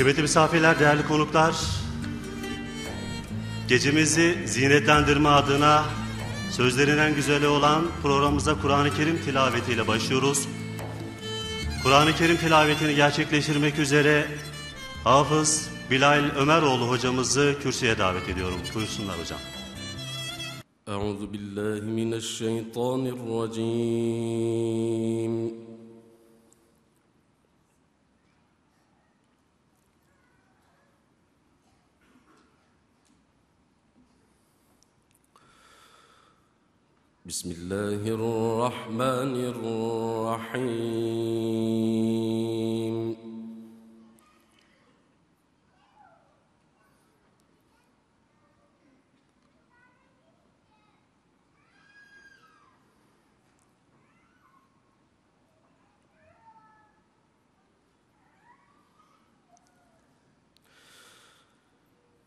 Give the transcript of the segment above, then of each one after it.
Kıymetli misafirler, değerli konuklar, gecemizi zinetlendirme adına sözlerinden en güzeli olan programımıza Kur'an-ı Kerim tilavetiyle başlıyoruz. Kur'an-ı Kerim tilavetini gerçekleştirmek üzere Hafız Bilal Ömeroğlu hocamızı kürsüye davet ediyorum. Buyursunlar hocam. Euzu billahi mineşşeytanirracim. بسم الله الرحمن الرحيم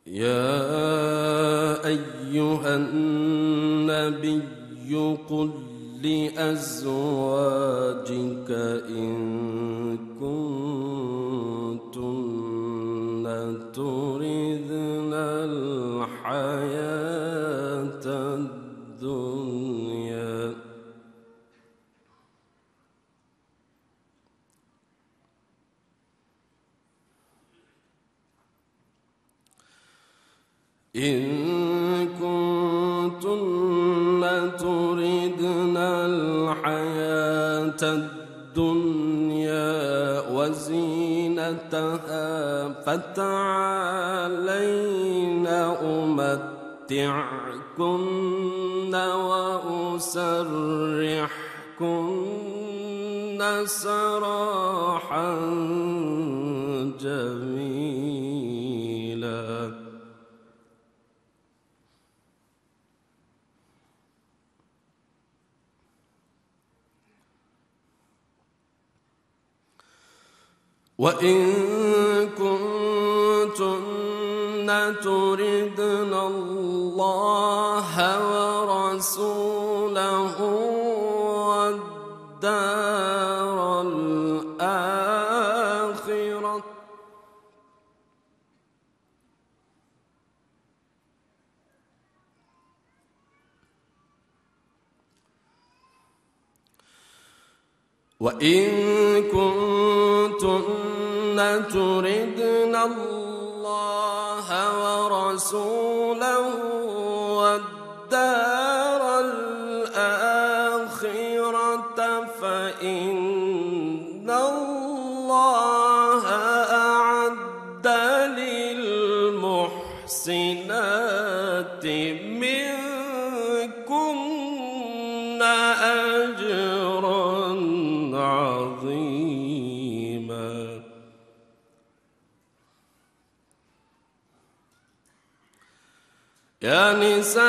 يا أيها النبي قل لأزواجك إن كنتن تردن الحياة الدنيا إن كنتن تردن الحياة الدنيا وزينتها فتعالين أمتعكن وأسرحكن سراحا جميلا وإن كنتن تردن الله ورسوله والدار الآخرة وإن كنتن تردن الله ورسوله يا نساء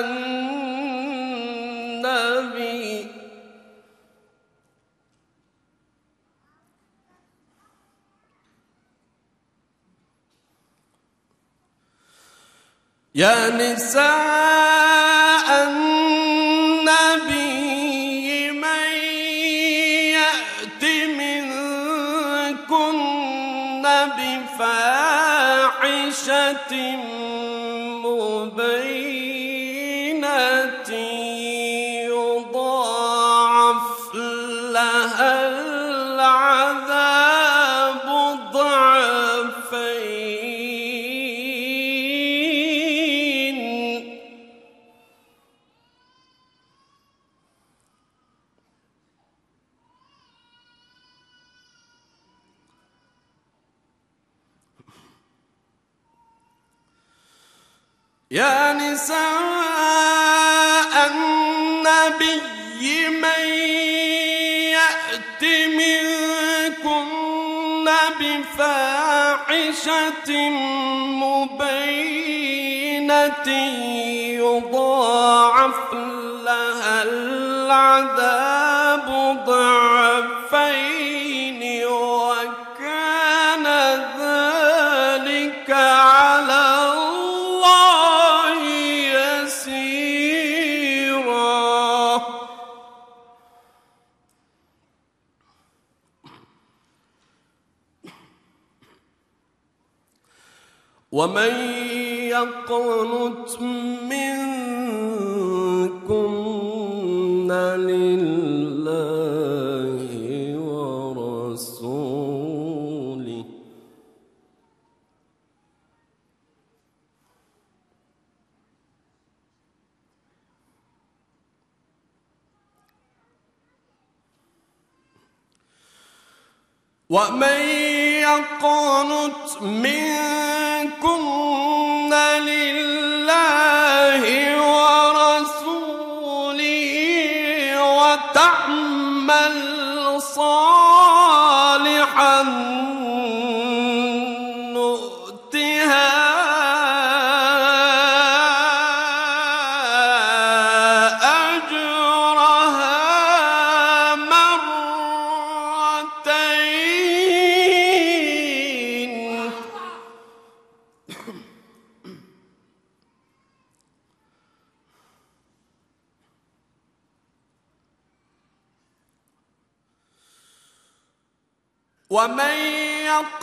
النبي يا نساء النبي بآيات فاحشة مبينة يضاعف لها العذاب ضعفين ومن يقنت منكن لله ورسوله ومن يقنت منكن صالحا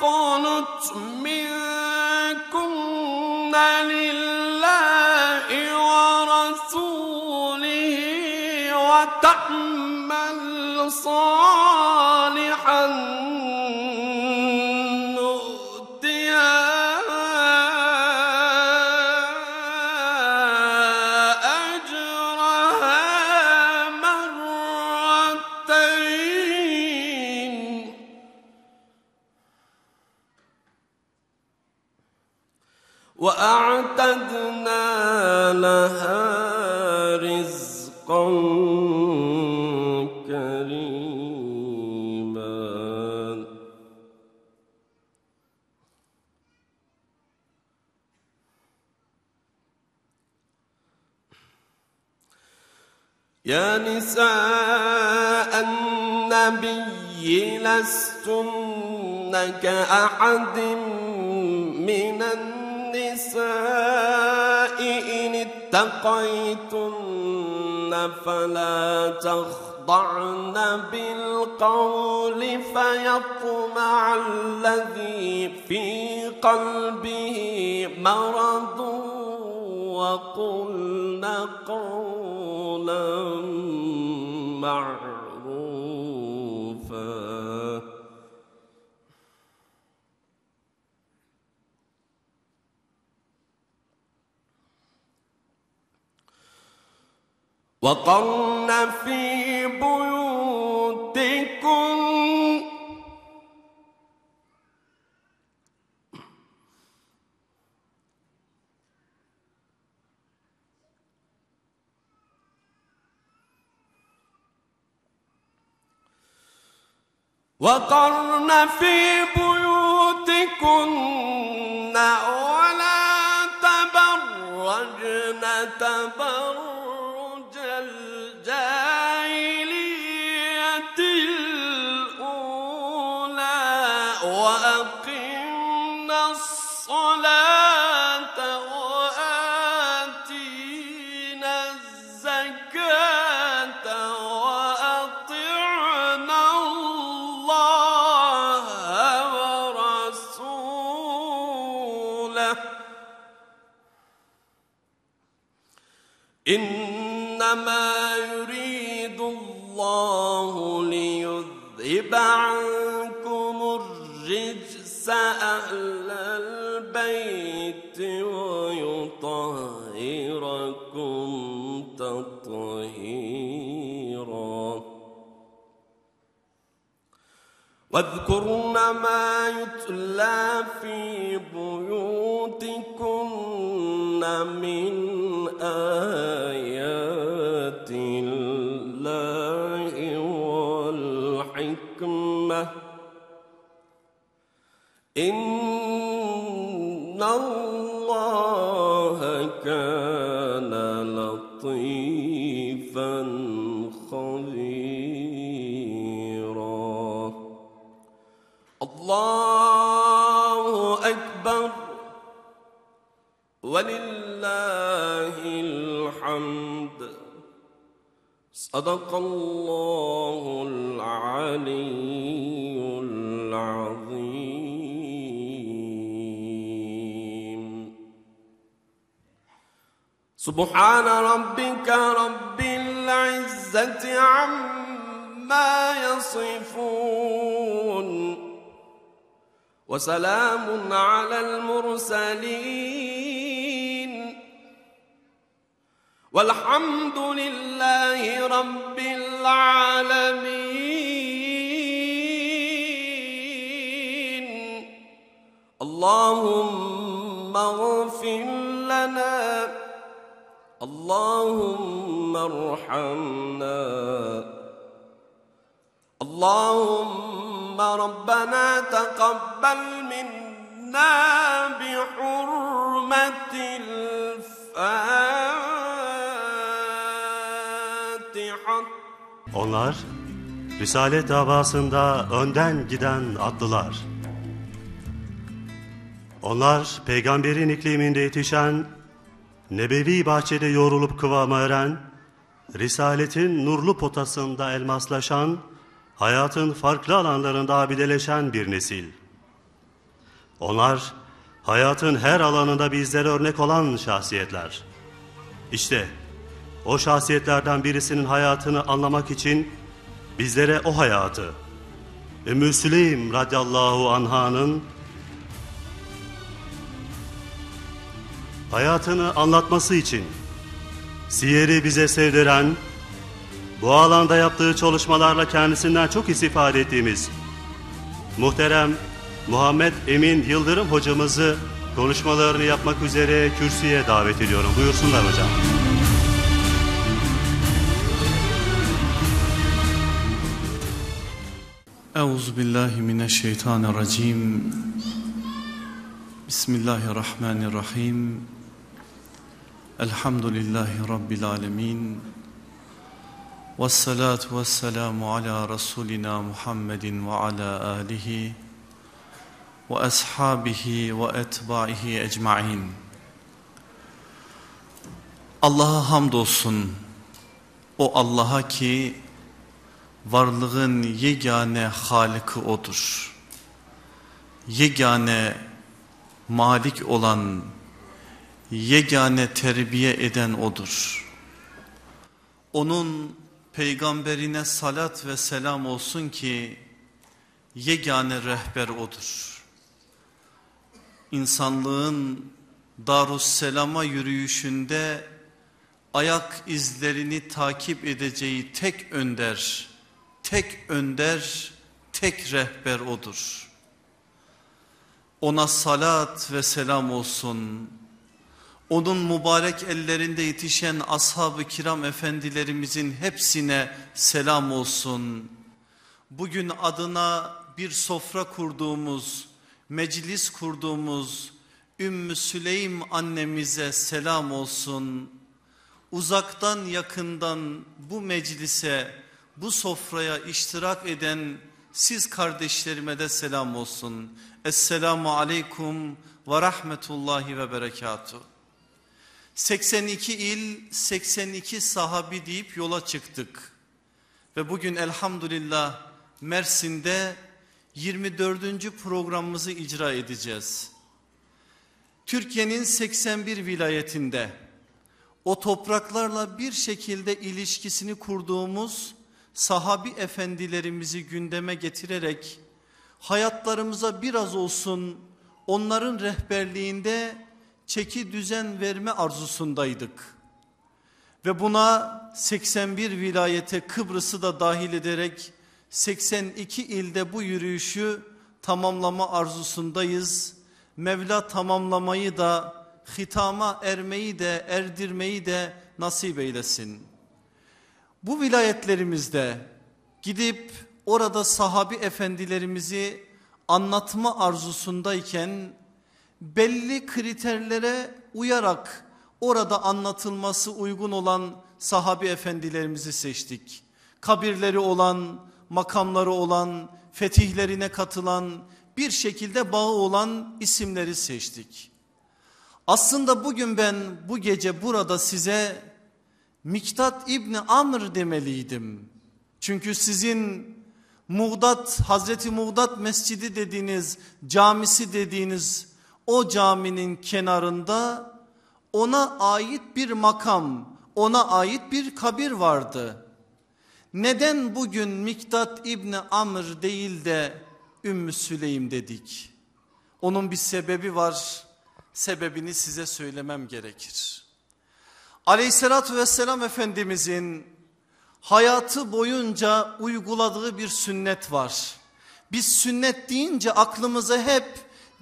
يقنت منكن لله ورسوله وتعمل صالحا نساء النبي لستن كأحد من النساء إن اتقيتن فلا تخضعن بالقول فيطمع الذي في قلبه مرض وقلن قول وقرن في بيوتكن وقرن في بيوتكن ولا تبرجن تبرجن واذكرن ما يتلى في بيوتكن من آيات الله والحكمة إن الله كان الحمد صدق الله العلي العظيم سبحان ربك رب العزة عما يصفون وسلام على المرسلين والحمد لله رب العالمين اللهم اغفر لنا اللهم ارحمنا اللهم ربنا تقبل منا بحرمة الفاتحة Onlar Risalet davasında önden giden atlılar. Onlar peygamberin ikliminde yetişen, nebevi bahçede yorulup kıvama ören, Risaletin nurlu potasında elmaslaşan, hayatın farklı alanlarında abideleşen bir nesil. Onlar hayatın her alanında bizlere örnek olan şahsiyetler. İşte o şahsiyetlerden birisinin hayatını anlamak için bizlere o hayatı Ümmü Süleym radıyallahu anhanın hayatını anlatması için siyeri bize sevdiren, bu alanda yaptığı çalışmalarla kendisinden çok istifade ettiğimiz muhterem Muhammed Emin Yıldırım hocamızı konuşmalarını yapmak üzere kürsüye davet ediyorum. Buyursunlar hocam. Euzu billahi mineşşeytanirracim. Bismillahirrahmanirrahim. Elhamdülillahi rabbil alamin. Ves salatu vesselamu ala rasulina Muhammedin ve ala alihi ve ashabihi ve etbaihi ecmaîn. Allah'a hamdolsun. O Allah'a ki varlığın yegane halıkı odur. Yegane malik olan, yegane terbiye eden odur. Onun peygamberine salat ve selam olsun ki yegane rehber odur. İnsanlığın Darusselama yürüyüşünde ayak izlerini takip edeceği tek önder tek önder, tek rehber odur. Ona salat ve selam olsun. Onun mübarek ellerinde yetişen ashab-ı kiram efendilerimizin hepsine selam olsun. Bugün adına bir sofra kurduğumuz, meclis kurduğumuz Ümmü Süleym annemize selam olsun. Uzaktan yakından bu meclise bu sofraya iştirak eden siz kardeşlerime de selam olsun. Esselamu aleykum ve rahmetullahi ve berekatuhu. 82 il 82 sahabi deyip yola çıktık. Ve bugün elhamdülillah Mersin'de 24. programımızı icra edeceğiz. Türkiye'nin 81 vilayetinde o topraklarla bir şekilde ilişkisini kurduğumuz sahabi efendilerimizi gündeme getirerek hayatlarımıza biraz olsun onların rehberliğinde çeki düzen verme arzusundaydık. Ve buna 81 vilayete Kıbrıs'ı da dahil ederek 82 ilde bu yürüyüşü tamamlama arzusundayız. Mevla tamamlamayı da hitama ermeyi de erdirmeyi de nasip eylesin bu vilayetlerimizde gidip orada sahabi efendilerimizi anlatma arzusundayken belli kriterlere uyarak orada anlatılması uygun olan sahabi efendilerimizi seçtik. Kabirleri olan, makamları olan, fetihlerine katılan, bir şekilde bağı olan isimleri seçtik. Aslında bugün ben bu gece burada size Miktat İbni Amr demeliydim. Çünkü sizin Muğdat, Hazreti Muğdat Mescidi dediğiniz, camisi dediğiniz o caminin kenarında ona ait bir makam, ona ait bir kabir vardı. Neden bugün Miktat İbni Amr değil de Ümmü Süleym dedik? Onun bir sebebi var. Sebebini size söylemem gerekir. Aleyhissalatü vesselam Efendimizin hayatı boyunca uyguladığı bir sünnet var. Biz sünnet deyince aklımıza hep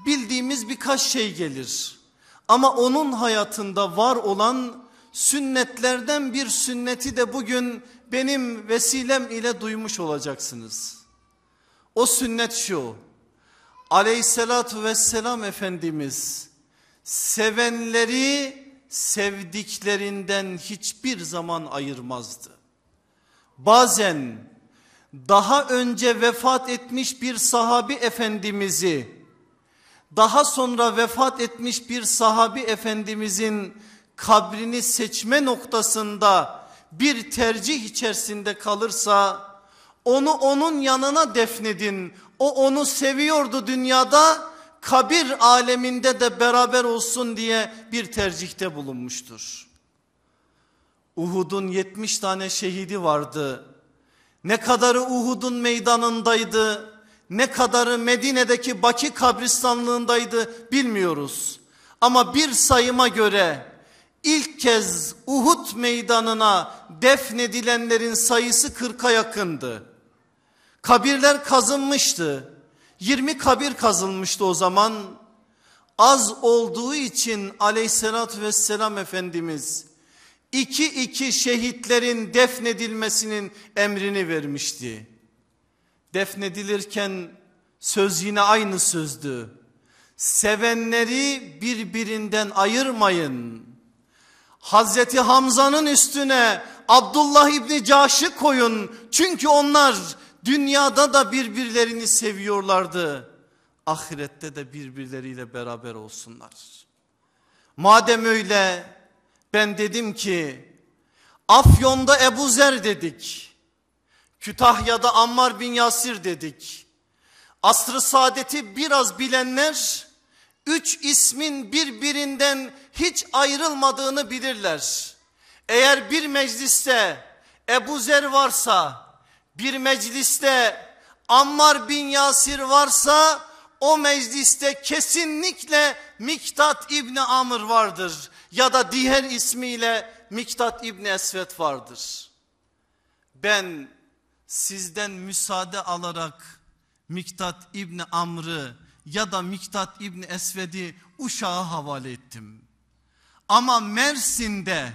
bildiğimiz birkaç şey gelir. Ama onun hayatında var olan sünnetlerden bir sünneti de bugün benim vesilem ile duymuş olacaksınız. O sünnet şu aleyhissalatü vesselam Efendimiz sevenleri sevdiklerinden hiçbir zaman ayırmazdı. Bazen daha önce vefat etmiş bir sahabi efendimizi daha sonra vefat etmiş bir sahabi efendimizin kabrini seçme noktasında bir tercih içerisinde kalırsa onu onun yanına defnedin. O onu seviyordu dünyada kabir aleminde de beraber olsun diye bir tercihte bulunmuştur. Uhud'un 70 tane şehidi vardı. Ne kadarı Uhud'un meydanındaydı, ne kadarı Medine'deki Baki kabristanlığındaydı bilmiyoruz. Ama bir sayıma göre ilk kez Uhud meydanına defnedilenlerin sayısı 40'a yakındı. Kabirler kazınmıştı. 20 kabir kazılmıştı o zaman. Az olduğu için aleyhissalatü vesselam Efendimiz iki iki şehitlerin defnedilmesinin emrini vermişti. Defnedilirken söz yine aynı sözdü. Sevenleri birbirinden ayırmayın. Hazreti Hamza'nın üstüne Abdullah İbni Caş'ı koyun. Çünkü onlar Dünyada da birbirlerini seviyorlardı. Ahirette de birbirleriyle beraber olsunlar. Madem öyle ben dedim ki Afyon'da Ebu Zer dedik. Kütahya'da Ammar bin Yasir dedik. Asr-ı saadeti biraz bilenler üç ismin birbirinden hiç ayrılmadığını bilirler. Eğer bir mecliste Ebu Zer varsa bir mecliste Ammar bin Yasir varsa o mecliste kesinlikle Miktat İbni Amr vardır. Ya da diğer ismiyle Miktat İbni Esvet vardır. Ben sizden müsaade alarak Miktat İbni Amr'ı ya da Miktat İbni Esved'i uşağa havale ettim. Ama Mersin'de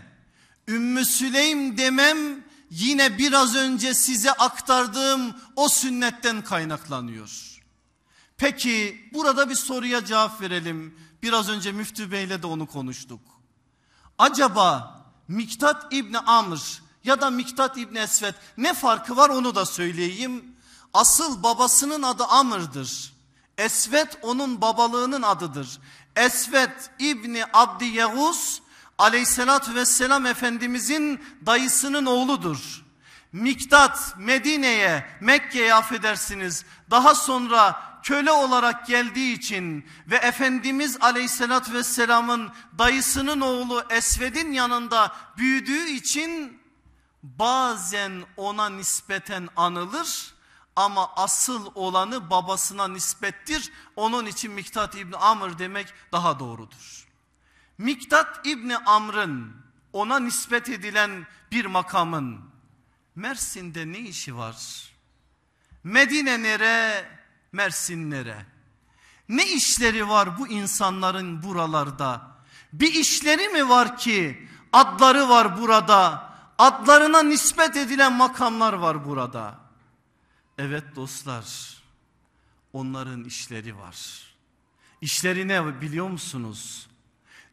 Ümmü Süleym demem yine biraz önce size aktardığım o sünnetten kaynaklanıyor. Peki burada bir soruya cevap verelim. Biraz önce Müftü Bey'le de onu konuştuk. Acaba Miktat İbni Amr ya da Miktat İbni Esved ne farkı var onu da söyleyeyim. Asıl babasının adı Amr'dır. Esved onun babalığının adıdır. Esved İbni Abdi Yavuz Aleyhissalatü vesselam Efendimizin dayısının oğludur. Miktat Medine'ye, Mekke'ye affedersiniz. Daha sonra köle olarak geldiği için ve Efendimiz Aleyhisselatü Vesselam'ın dayısının oğlu Esved'in yanında büyüdüğü için bazen ona nispeten anılır ama asıl olanı babasına nispettir. Onun için Miktat İbni Amr demek daha doğrudur. Miktat İbni Amr'ın ona nispet edilen bir makamın Mersin'de ne işi var? Medine nere? Mersin nere? Ne işleri var bu insanların buralarda? Bir işleri mi var ki adları var burada? Adlarına nispet edilen makamlar var burada. Evet dostlar onların işleri var. İşleri ne biliyor musunuz?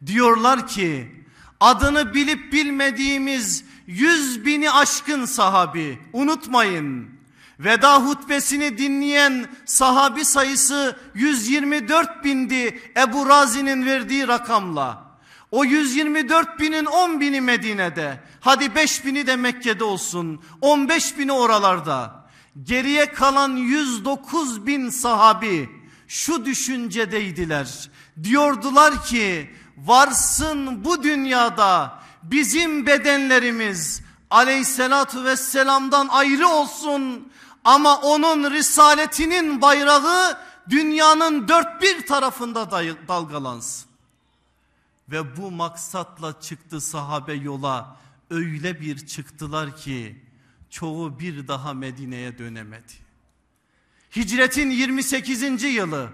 Diyorlar ki adını bilip bilmediğimiz yüz bini aşkın sahabi unutmayın. Veda hutbesini dinleyen sahabi sayısı 124 bindi Ebu Razi'nin verdiği rakamla. O 124 binin 10 bini Medine'de, hadi 5 bini de Mekke'de olsun, 15 bini oralarda. Geriye kalan 109 bin sahabi şu düşüncedeydiler. Diyordular ki varsın bu dünyada bizim bedenlerimiz aleyhissalatü vesselamdan ayrı olsun ama onun risaletinin bayrağı dünyanın dört bir tarafında dalgalansın. Ve bu maksatla çıktı sahabe yola öyle bir çıktılar ki çoğu bir daha Medine'ye dönemedi. Hicretin 28. yılı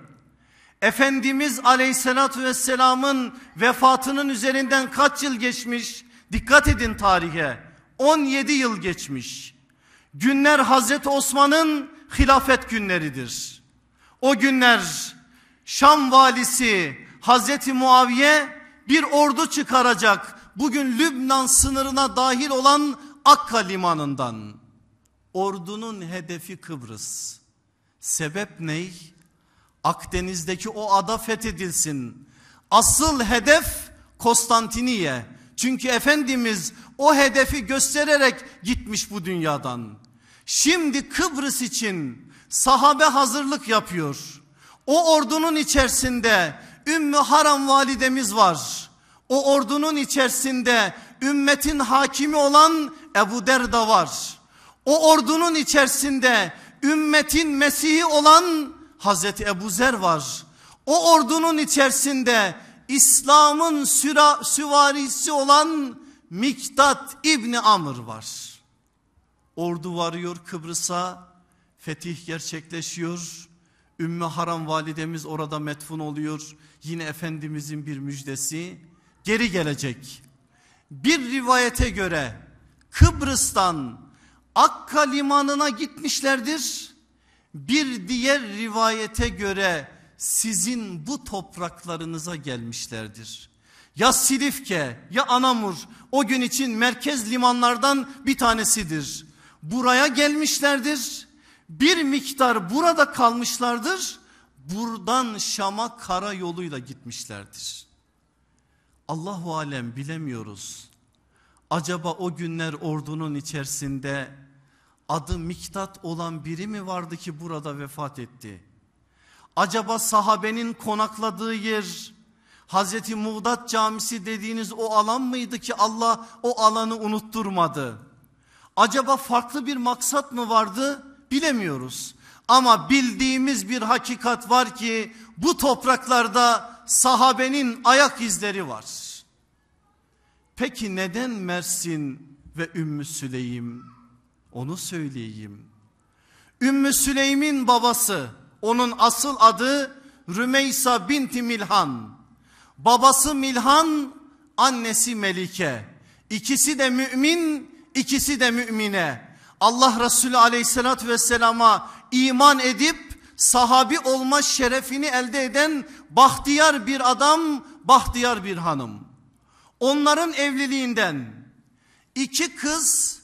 Efendimiz Aleyhisselatü Vesselam'ın vefatının üzerinden kaç yıl geçmiş? Dikkat edin tarihe. 17 yıl geçmiş. Günler Hazreti Osman'ın hilafet günleridir. O günler Şam valisi Hazreti Muaviye bir ordu çıkaracak. Bugün Lübnan sınırına dahil olan Akka limanından. Ordunun hedefi Kıbrıs. Sebep ney? Akdeniz'deki o ada fethedilsin. Asıl hedef Konstantiniye. Çünkü Efendimiz o hedefi göstererek gitmiş bu dünyadan. Şimdi Kıbrıs için sahabe hazırlık yapıyor. O ordunun içerisinde Ümmü Haram validemiz var. O ordunun içerisinde ümmetin hakimi olan Ebu Derda var. O ordunun içerisinde ümmetin Mesih'i olan Hazreti Ebu Zer var. O ordunun içerisinde İslam'ın süvarisi olan Miktat İbni Amr var. Ordu varıyor Kıbrıs'a. Fetih gerçekleşiyor. Ümmü Haram validemiz orada metfun oluyor. Yine Efendimizin bir müjdesi. Geri gelecek. Bir rivayete göre Kıbrıs'tan Akka limanına gitmişlerdir bir diğer rivayete göre sizin bu topraklarınıza gelmişlerdir. Ya Silifke ya Anamur o gün için merkez limanlardan bir tanesidir. Buraya gelmişlerdir. Bir miktar burada kalmışlardır. Buradan Şam'a kara yoluyla gitmişlerdir. Allahu alem bilemiyoruz. Acaba o günler ordunun içerisinde adı Miktat olan biri mi vardı ki burada vefat etti? Acaba sahabenin konakladığı yer Hazreti Muğdat Camisi dediğiniz o alan mıydı ki Allah o alanı unutturmadı? Acaba farklı bir maksat mı vardı? Bilemiyoruz. Ama bildiğimiz bir hakikat var ki bu topraklarda sahabenin ayak izleri var. Peki neden Mersin ve Ümmü Süleym onu söyleyeyim. Ümmü Süleym'in babası onun asıl adı Rümeysa binti Milhan. Babası Milhan, annesi Melike. İkisi de mümin, ikisi de mümine. Allah Resulü aleyhissalatü vesselama iman edip sahabi olma şerefini elde eden bahtiyar bir adam, bahtiyar bir hanım. Onların evliliğinden iki kız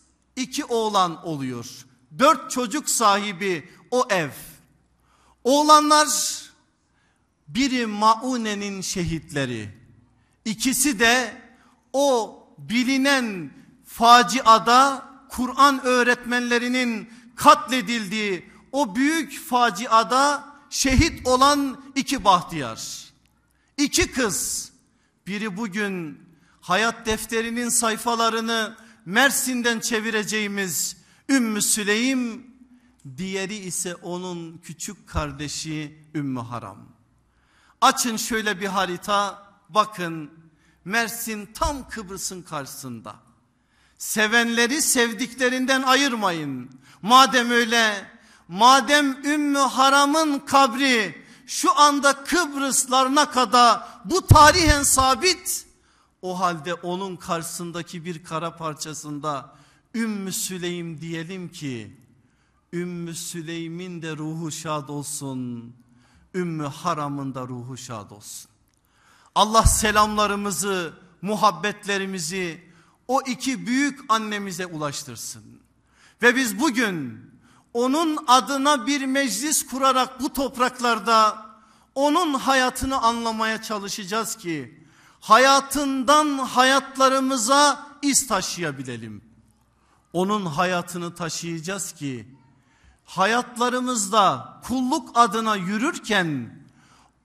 iki oğlan oluyor. Dört çocuk sahibi o ev. Oğlanlar biri Maune'nin şehitleri. İkisi de o bilinen faciada Kur'an öğretmenlerinin katledildiği o büyük faciada şehit olan iki bahtiyar. İki kız biri bugün hayat defterinin sayfalarını Mersin'den çevireceğimiz Ümmü Süleym diğeri ise onun küçük kardeşi Ümmü Haram. Açın şöyle bir harita bakın Mersin tam Kıbrıs'ın karşısında. Sevenleri sevdiklerinden ayırmayın. Madem öyle madem Ümmü Haram'ın kabri şu anda Kıbrıslarına kadar bu tarihen sabit o halde onun karşısındaki bir kara parçasında Ümmü Süleym diyelim ki Ümmü Süleym'in de ruhu şad olsun. Ümmü Haram'ın da ruhu şad olsun. Allah selamlarımızı, muhabbetlerimizi o iki büyük annemize ulaştırsın. Ve biz bugün onun adına bir meclis kurarak bu topraklarda onun hayatını anlamaya çalışacağız ki hayatından hayatlarımıza iz taşıyabilelim. Onun hayatını taşıyacağız ki hayatlarımızda kulluk adına yürürken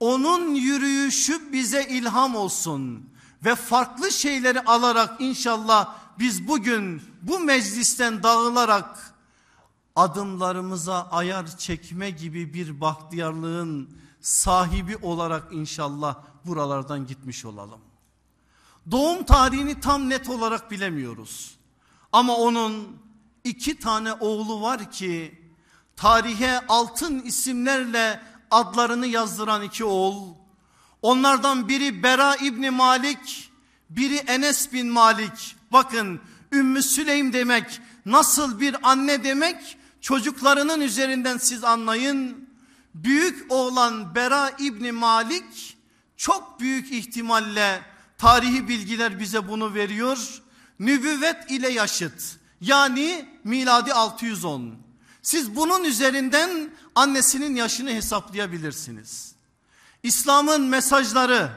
onun yürüyüşü bize ilham olsun ve farklı şeyleri alarak inşallah biz bugün bu meclisten dağılarak adımlarımıza ayar çekme gibi bir bahtiyarlığın sahibi olarak inşallah buralardan gitmiş olalım. Doğum tarihini tam net olarak bilemiyoruz. Ama onun iki tane oğlu var ki tarihe altın isimlerle adlarını yazdıran iki oğul. Onlardan biri Bera İbni Malik, biri Enes bin Malik. Bakın Ümmü Süleym demek nasıl bir anne demek çocuklarının üzerinden siz anlayın. Büyük oğlan Bera İbni Malik çok büyük ihtimalle Tarihi bilgiler bize bunu veriyor. Nübüvvet ile yaşıt. Yani miladi 610. Siz bunun üzerinden annesinin yaşını hesaplayabilirsiniz. İslam'ın mesajları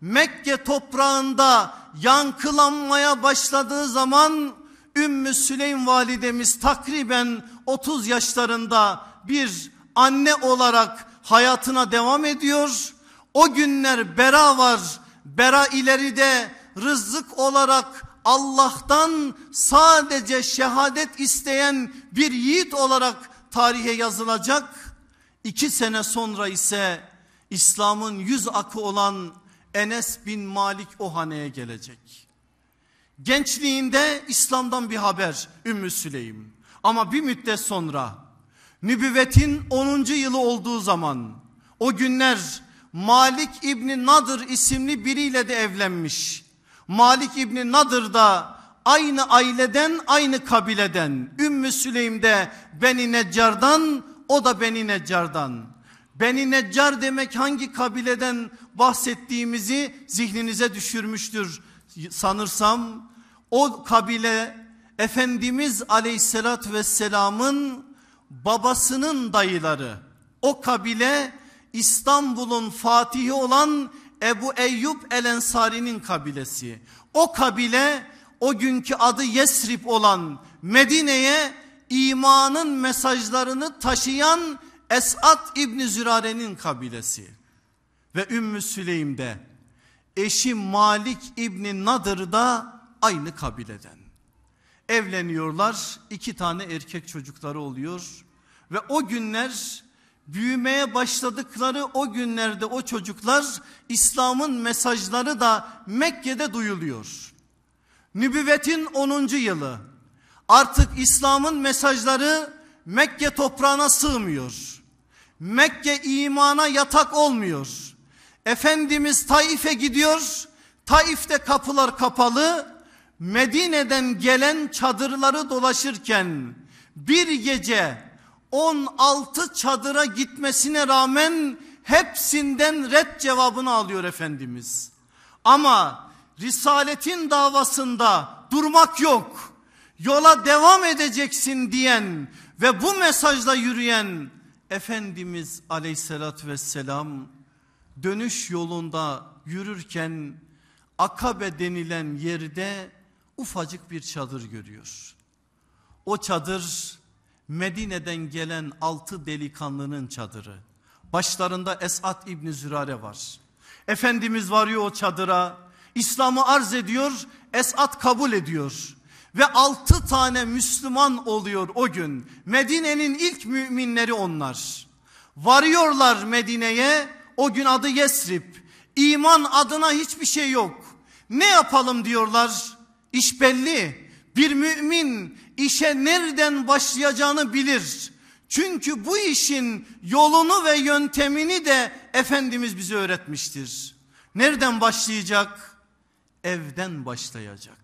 Mekke toprağında yankılanmaya başladığı zaman Ümmü Süleym validemiz takriben 30 yaşlarında bir anne olarak hayatına devam ediyor. O günler bera var bera ileride rızık olarak Allah'tan sadece şehadet isteyen bir yiğit olarak tarihe yazılacak. İki sene sonra ise İslam'ın yüz akı olan Enes bin Malik o haneye gelecek. Gençliğinde İslam'dan bir haber Ümmü Süleym. Ama bir müddet sonra nübüvvetin 10. yılı olduğu zaman o günler Malik İbni Nadır isimli biriyle de evlenmiş. Malik İbni Nadır da aynı aileden aynı kabileden. Ümmü Süleym de Beni Neccar'dan o da Beni Neccar'dan. Beni Neccar demek hangi kabileden bahsettiğimizi zihninize düşürmüştür sanırsam. O kabile Efendimiz Aleyhisselatü vesselamın babasının dayıları. O kabile İstanbul'un fatihi olan Ebu Eyyub El Ensari'nin kabilesi. O kabile o günkü adı Yesrib olan Medine'ye imanın mesajlarını taşıyan Esat İbni Zürare'nin kabilesi. Ve Ümmü Süleym de eşi Malik İbni Nadır da aynı kabileden. Evleniyorlar iki tane erkek çocukları oluyor ve o günler büyümeye başladıkları o günlerde o çocuklar İslam'ın mesajları da Mekke'de duyuluyor. Nübüvvetin 10. yılı artık İslam'ın mesajları Mekke toprağına sığmıyor. Mekke imana yatak olmuyor. Efendimiz Taif'e gidiyor. Taif'te kapılar kapalı. Medine'den gelen çadırları dolaşırken bir gece 16 çadıra gitmesine rağmen hepsinden red cevabını alıyor Efendimiz. Ama Risaletin davasında durmak yok. Yola devam edeceksin diyen ve bu mesajla yürüyen Efendimiz aleyhissalatü vesselam dönüş yolunda yürürken Akabe denilen yerde ufacık bir çadır görüyor. O çadır Medine'den gelen altı delikanlının çadırı. Başlarında Esat İbni Zürare var. Efendimiz varıyor o çadıra. İslam'ı arz ediyor. Esat kabul ediyor. Ve altı tane Müslüman oluyor o gün. Medine'nin ilk müminleri onlar. Varıyorlar Medine'ye. O gün adı Yesrib. İman adına hiçbir şey yok. Ne yapalım diyorlar. İş belli. Bir mümin işe nereden başlayacağını bilir. Çünkü bu işin yolunu ve yöntemini de Efendimiz bize öğretmiştir. Nereden başlayacak? Evden başlayacak.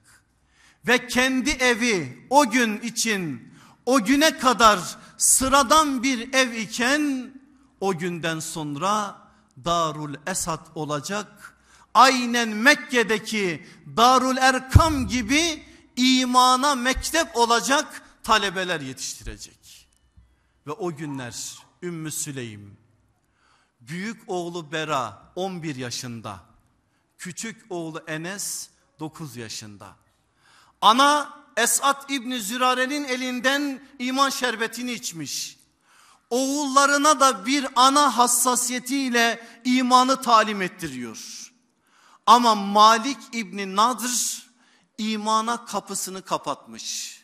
Ve kendi evi o gün için o güne kadar sıradan bir ev iken o günden sonra Darul Esad olacak. Aynen Mekke'deki Darul Erkam gibi imana mektep olacak talebeler yetiştirecek. Ve o günler Ümmü Süleym, büyük oğlu Bera 11 yaşında, küçük oğlu Enes 9 yaşında. Ana Esat İbni Zürare'nin elinden iman şerbetini içmiş. Oğullarına da bir ana hassasiyetiyle imanı talim ettiriyor. Ama Malik İbni Nadr imana kapısını kapatmış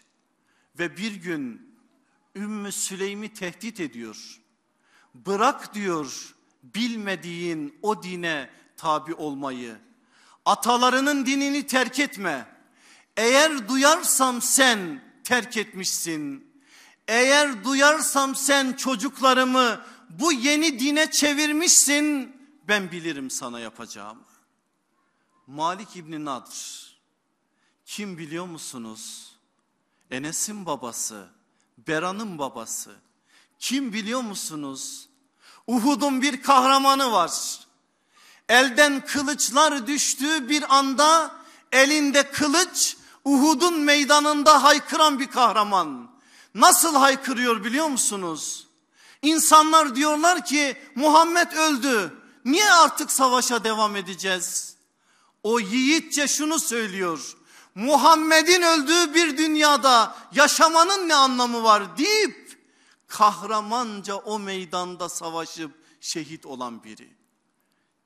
ve bir gün Ümmü Süleym'i tehdit ediyor. Bırak diyor bilmediğin o dine tabi olmayı. Atalarının dinini terk etme. Eğer duyarsam sen terk etmişsin. Eğer duyarsam sen çocuklarımı bu yeni dine çevirmişsin. Ben bilirim sana yapacağım. Malik İbni Nadr kim biliyor musunuz? Enes'in babası, Beran'ın babası. Kim biliyor musunuz? Uhud'un bir kahramanı var. Elden kılıçlar düştüğü bir anda elinde kılıç Uhud'un meydanında haykıran bir kahraman. Nasıl haykırıyor biliyor musunuz? İnsanlar diyorlar ki Muhammed öldü. Niye artık savaşa devam edeceğiz? O yiğitçe şunu söylüyor. Muhammed'in öldüğü bir dünyada yaşamanın ne anlamı var deyip kahramanca o meydanda savaşıp şehit olan biri.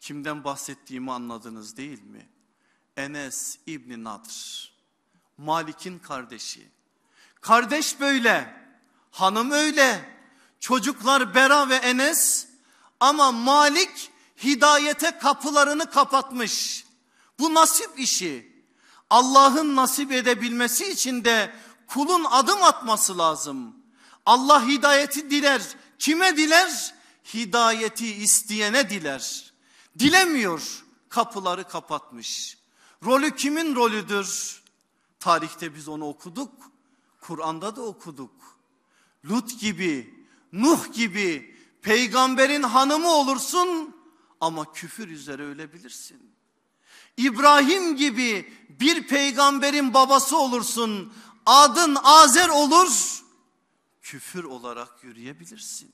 Kimden bahsettiğimi anladınız değil mi? Enes İbni Nadr. Malik'in kardeşi. Kardeş böyle, hanım öyle, çocuklar Bera ve Enes ama Malik hidayete kapılarını kapatmış. Bu nasip işi. Allah'ın nasip edebilmesi için de kulun adım atması lazım. Allah hidayeti diler. Kime diler? Hidayeti isteyene diler. Dilemiyor. Kapıları kapatmış. Rolü kimin rolüdür? Tarihte biz onu okuduk. Kur'an'da da okuduk. Lut gibi, Nuh gibi peygamberin hanımı olursun ama küfür üzere ölebilirsin. İbrahim gibi bir peygamberin babası olursun. Adın Azer olur. Küfür olarak yürüyebilirsin.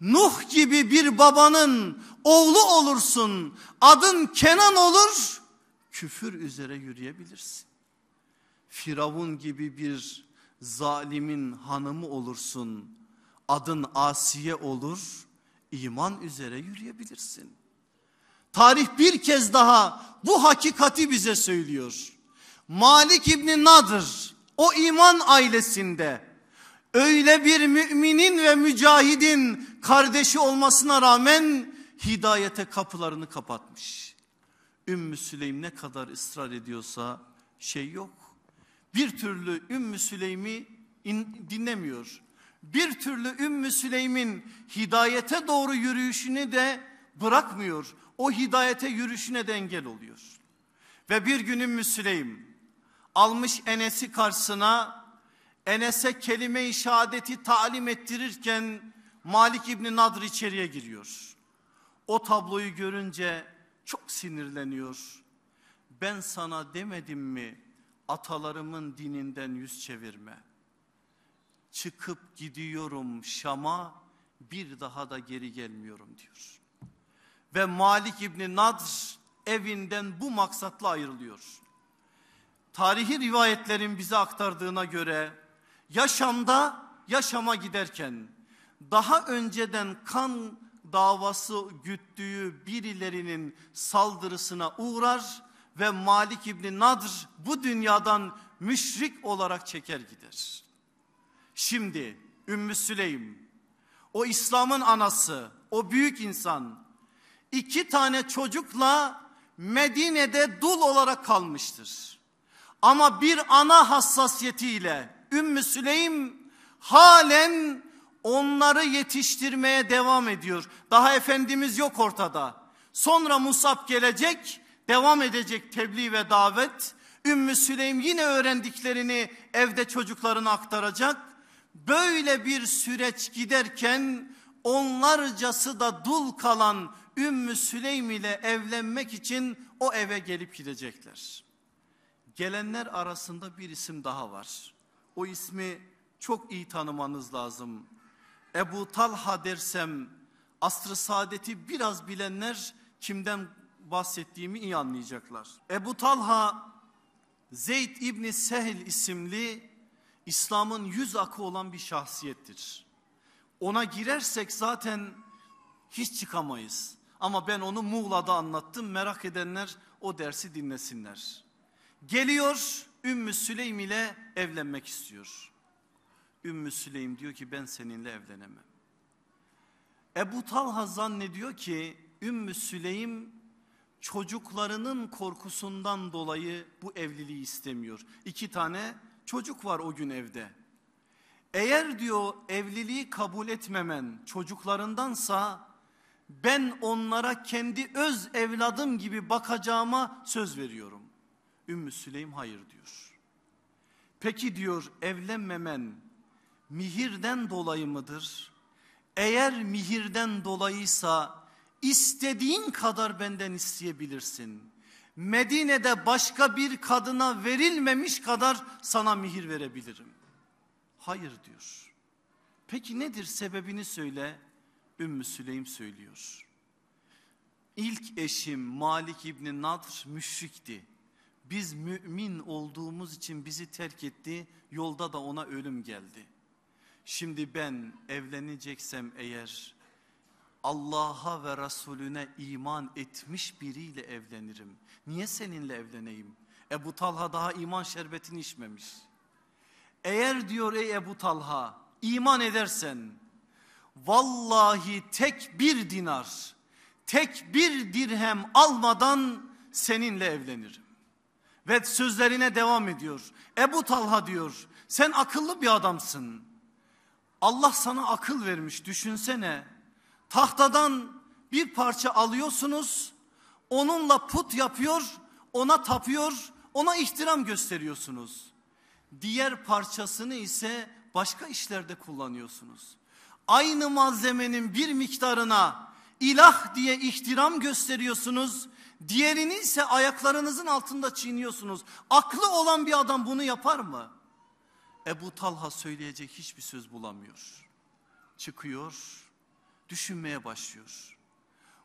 Nuh gibi bir babanın oğlu olursun. Adın Kenan olur. Küfür üzere yürüyebilirsin. Firavun gibi bir zalimin hanımı olursun. Adın Asiye olur. İman üzere yürüyebilirsin. Tarih bir kez daha bu hakikati bize söylüyor. Malik İbni Nadır o iman ailesinde öyle bir müminin ve mücahidin kardeşi olmasına rağmen hidayete kapılarını kapatmış. Ümmü Süleym ne kadar ısrar ediyorsa şey yok. Bir türlü Ümmü Süleym'i dinlemiyor. Bir türlü Ümmü Süleym'in hidayete doğru yürüyüşünü de bırakmıyor o hidayete yürüyüşüne de engel oluyor. Ve bir günün Müsleym almış Enes'i karşısına Enes'e kelime-i şehadeti talim ettirirken Malik İbni Nadr içeriye giriyor. O tabloyu görünce çok sinirleniyor. Ben sana demedim mi atalarımın dininden yüz çevirme. Çıkıp gidiyorum Şam'a bir daha da geri gelmiyorum diyor ve Malik İbni Nadr evinden bu maksatla ayrılıyor. Tarihi rivayetlerin bize aktardığına göre Yaşam'da Yaşam'a giderken daha önceden kan davası güttüğü birilerinin saldırısına uğrar ve Malik İbni Nadr bu dünyadan müşrik olarak çeker gider. Şimdi Ümmü Süleym o İslam'ın anası o büyük insan iki tane çocukla Medine'de dul olarak kalmıştır. Ama bir ana hassasiyetiyle Ümmü Süleym halen onları yetiştirmeye devam ediyor. Daha Efendimiz yok ortada. Sonra Musab gelecek, devam edecek tebliğ ve davet. Ümmü Süleym yine öğrendiklerini evde çocuklarına aktaracak. Böyle bir süreç giderken onlarcası da dul kalan Ümmü Süleym ile evlenmek için o eve gelip gidecekler. Gelenler arasında bir isim daha var. O ismi çok iyi tanımanız lazım. Ebu Talha dersem asr-ı saadeti biraz bilenler kimden bahsettiğimi iyi anlayacaklar. Ebu Talha Zeyd İbni Sehl isimli İslam'ın yüz akı olan bir şahsiyettir. Ona girersek zaten hiç çıkamayız. Ama ben onu Muğla'da anlattım. Merak edenler o dersi dinlesinler. Geliyor Ümmü Süleym ile evlenmek istiyor. Ümmü Süleym diyor ki ben seninle evlenemem. Ebu Talha zannediyor ki Ümmü Süleym çocuklarının korkusundan dolayı bu evliliği istemiyor. İki tane çocuk var o gün evde. Eğer diyor evliliği kabul etmemen çocuklarındansa ben onlara kendi öz evladım gibi bakacağıma söz veriyorum. Ümmü Süleym hayır diyor. Peki diyor evlenmemen mihirden dolayı mıdır? Eğer mihirden dolayıysa istediğin kadar benden isteyebilirsin. Medine'de başka bir kadına verilmemiş kadar sana mihir verebilirim. Hayır diyor. Peki nedir sebebini söyle. Ümmü Süleym söylüyor. İlk eşim Malik İbni Nadr müşrikti. Biz mümin olduğumuz için bizi terk etti. Yolda da ona ölüm geldi. Şimdi ben evleneceksem eğer Allah'a ve Resulüne iman etmiş biriyle evlenirim. Niye seninle evleneyim? Ebu Talha daha iman şerbetini içmemiş. Eğer diyor ey Ebu Talha iman edersen vallahi tek bir dinar, tek bir dirhem almadan seninle evlenirim. Ve sözlerine devam ediyor. Ebu Talha diyor sen akıllı bir adamsın. Allah sana akıl vermiş düşünsene. Tahtadan bir parça alıyorsunuz. Onunla put yapıyor, ona tapıyor, ona ihtiram gösteriyorsunuz. Diğer parçasını ise başka işlerde kullanıyorsunuz aynı malzemenin bir miktarına ilah diye ihtiram gösteriyorsunuz. Diğerini ise ayaklarınızın altında çiğniyorsunuz. Aklı olan bir adam bunu yapar mı? Ebu Talha söyleyecek hiçbir söz bulamıyor. Çıkıyor, düşünmeye başlıyor.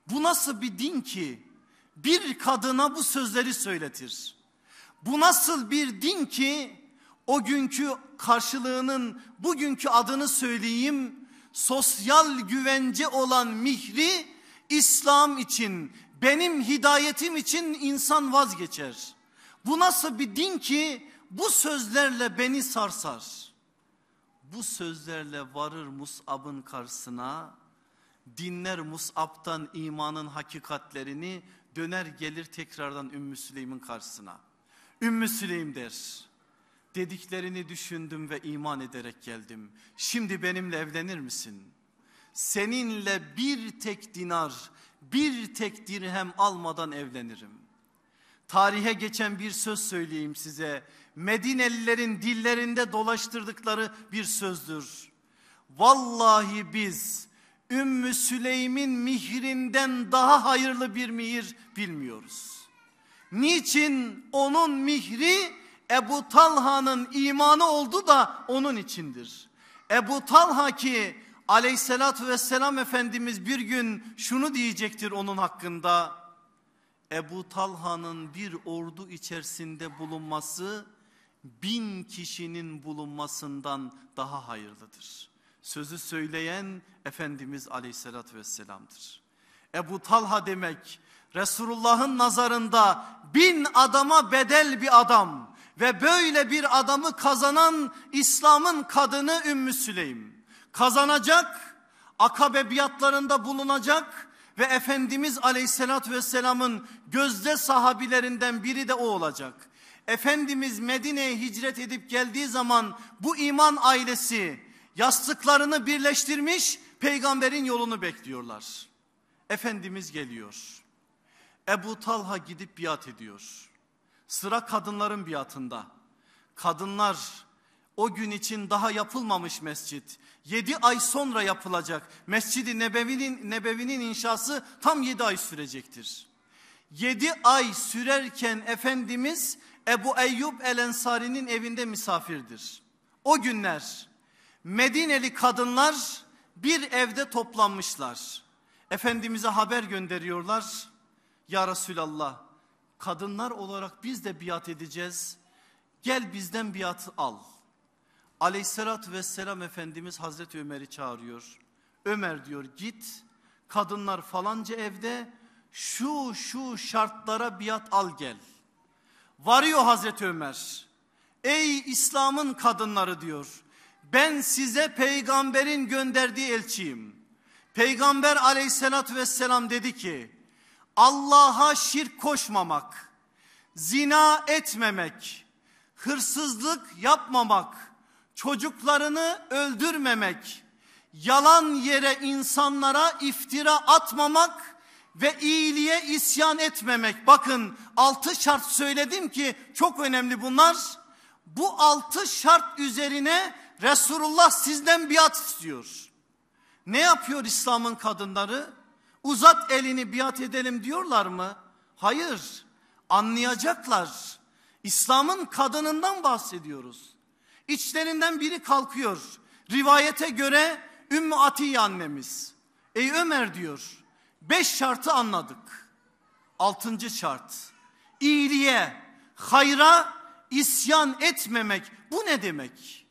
Bu nasıl bir din ki bir kadına bu sözleri söyletir? Bu nasıl bir din ki o günkü karşılığının bugünkü adını söyleyeyim sosyal güvence olan mihri İslam için, benim hidayetim için insan vazgeçer. Bu nasıl bir din ki bu sözlerle beni sarsar. Bu sözlerle varır Mus'ab'ın karşısına, dinler Mus'ab'tan imanın hakikatlerini, döner gelir tekrardan Ümmü Süleym'in karşısına. Ümmü Süleym der, Dediklerini düşündüm ve iman ederek geldim. Şimdi benimle evlenir misin? Seninle bir tek dinar, bir tek dirhem almadan evlenirim. Tarihe geçen bir söz söyleyeyim size. Medinelilerin dillerinde dolaştırdıkları bir sözdür. Vallahi biz Ümmü Süleym'in mihrinden daha hayırlı bir mihir bilmiyoruz. Niçin onun mihri Ebu Talha'nın imanı oldu da onun içindir. Ebu Talha ki aleyhissalatü vesselam Efendimiz bir gün şunu diyecektir onun hakkında. Ebu Talha'nın bir ordu içerisinde bulunması bin kişinin bulunmasından daha hayırlıdır. Sözü söyleyen Efendimiz aleyhissalatü vesselam'dır. Ebu Talha demek Resulullah'ın nazarında bin adama bedel bir adam. Ve böyle bir adamı kazanan İslam'ın kadını Ümmü Süleym. Kazanacak, akabe biatlarında bulunacak ve Efendimiz Aleyhisselatü Vesselam'ın gözde sahabilerinden biri de o olacak. Efendimiz Medine'ye hicret edip geldiği zaman bu iman ailesi yastıklarını birleştirmiş peygamberin yolunu bekliyorlar. Efendimiz geliyor. Ebu Talha gidip biat ediyor. Sıra kadınların biatında. Kadınlar o gün için daha yapılmamış mescit. Yedi ay sonra yapılacak. Mescidi Nebevi'nin Nebevi'nin inşası tam yedi ay sürecektir. Yedi ay sürerken Efendimiz Ebu Eyyub El Ensari'nin evinde misafirdir. O günler Medineli kadınlar bir evde toplanmışlar. Efendimiz'e haber gönderiyorlar. Ya Resulallah kadınlar olarak biz de biat edeceğiz. Gel bizden biat al. Aleyhissalatü vesselam Efendimiz Hazreti Ömer'i çağırıyor. Ömer diyor git kadınlar falanca evde şu şu şartlara biat al gel. Varıyor Hazreti Ömer. Ey İslam'ın kadınları diyor. Ben size peygamberin gönderdiği elçiyim. Peygamber aleyhissalatü vesselam dedi ki Allah'a şirk koşmamak, zina etmemek, hırsızlık yapmamak, çocuklarını öldürmemek, yalan yere insanlara iftira atmamak ve iyiliğe isyan etmemek. Bakın altı şart söyledim ki çok önemli bunlar. Bu altı şart üzerine Resulullah sizden biat istiyor. Ne yapıyor İslam'ın kadınları? uzat elini biat edelim diyorlar mı? Hayır anlayacaklar. İslam'ın kadınından bahsediyoruz. İçlerinden biri kalkıyor. Rivayete göre Ümmü Atiye annemiz. Ey Ömer diyor. Beş şartı anladık. Altıncı şart. İyiliğe, hayra isyan etmemek. Bu ne demek?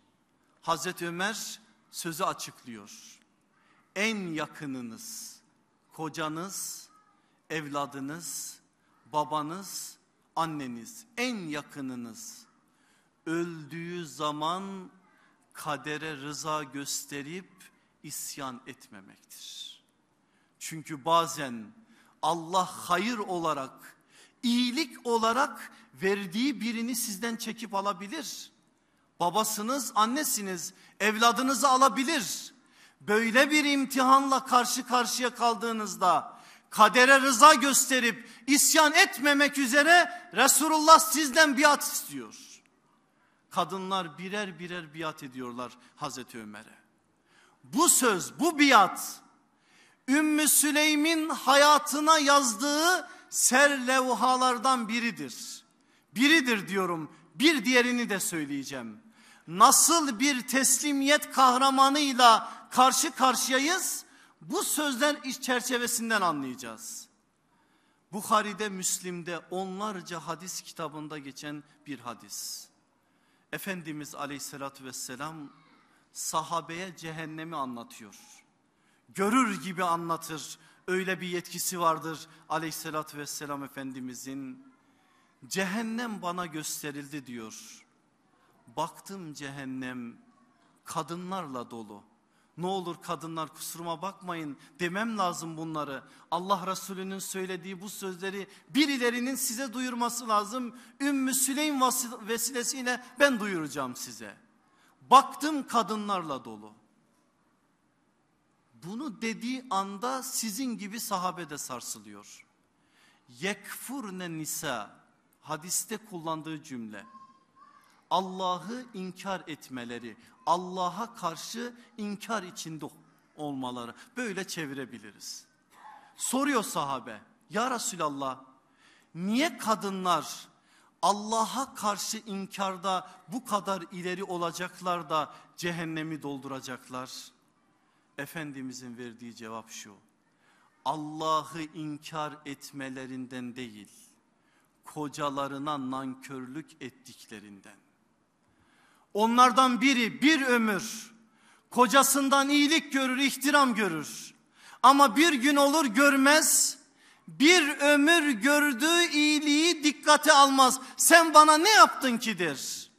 Hazreti Ömer sözü açıklıyor. En yakınınız kocanız, evladınız, babanız, anneniz, en yakınınız öldüğü zaman kadere rıza gösterip isyan etmemektir. Çünkü bazen Allah hayır olarak, iyilik olarak verdiği birini sizden çekip alabilir. Babasınız, annesiniz, evladınızı alabilir böyle bir imtihanla karşı karşıya kaldığınızda kadere rıza gösterip isyan etmemek üzere Resulullah sizden biat istiyor. Kadınlar birer birer biat ediyorlar Hazreti Ömer'e. Bu söz, bu biat Ümmü Süleym'in hayatına yazdığı ser levhalardan biridir. Biridir diyorum. Bir diğerini de söyleyeceğim. Nasıl bir teslimiyet kahramanıyla karşı karşıyayız. Bu sözden iç çerçevesinden anlayacağız. Bukhari'de, Müslim'de onlarca hadis kitabında geçen bir hadis. Efendimiz aleyhissalatü vesselam sahabeye cehennemi anlatıyor. Görür gibi anlatır. Öyle bir yetkisi vardır aleyhissalatü vesselam Efendimizin. Cehennem bana gösterildi diyor. Baktım cehennem kadınlarla dolu. Ne olur kadınlar kusuruma bakmayın demem lazım bunları. Allah Resulü'nün söylediği bu sözleri birilerinin size duyurması lazım. Ümmü Süleym vesilesiyle ben duyuracağım size. Baktım kadınlarla dolu. Bunu dediği anda sizin gibi sahabede de sarsılıyor. Yekfurne nisa hadiste kullandığı cümle. Allah'ı inkar etmeleri, Allah'a karşı inkar içinde olmaları. Böyle çevirebiliriz. Soruyor sahabe ya Resulallah niye kadınlar Allah'a karşı inkarda bu kadar ileri olacaklar da cehennemi dolduracaklar? Efendimizin verdiği cevap şu. Allah'ı inkar etmelerinden değil, kocalarına nankörlük ettiklerinden. Onlardan biri bir ömür kocasından iyilik görür, ihtiram görür. Ama bir gün olur görmez, bir ömür gördüğü iyiliği dikkate almaz. Sen bana ne yaptın ki der.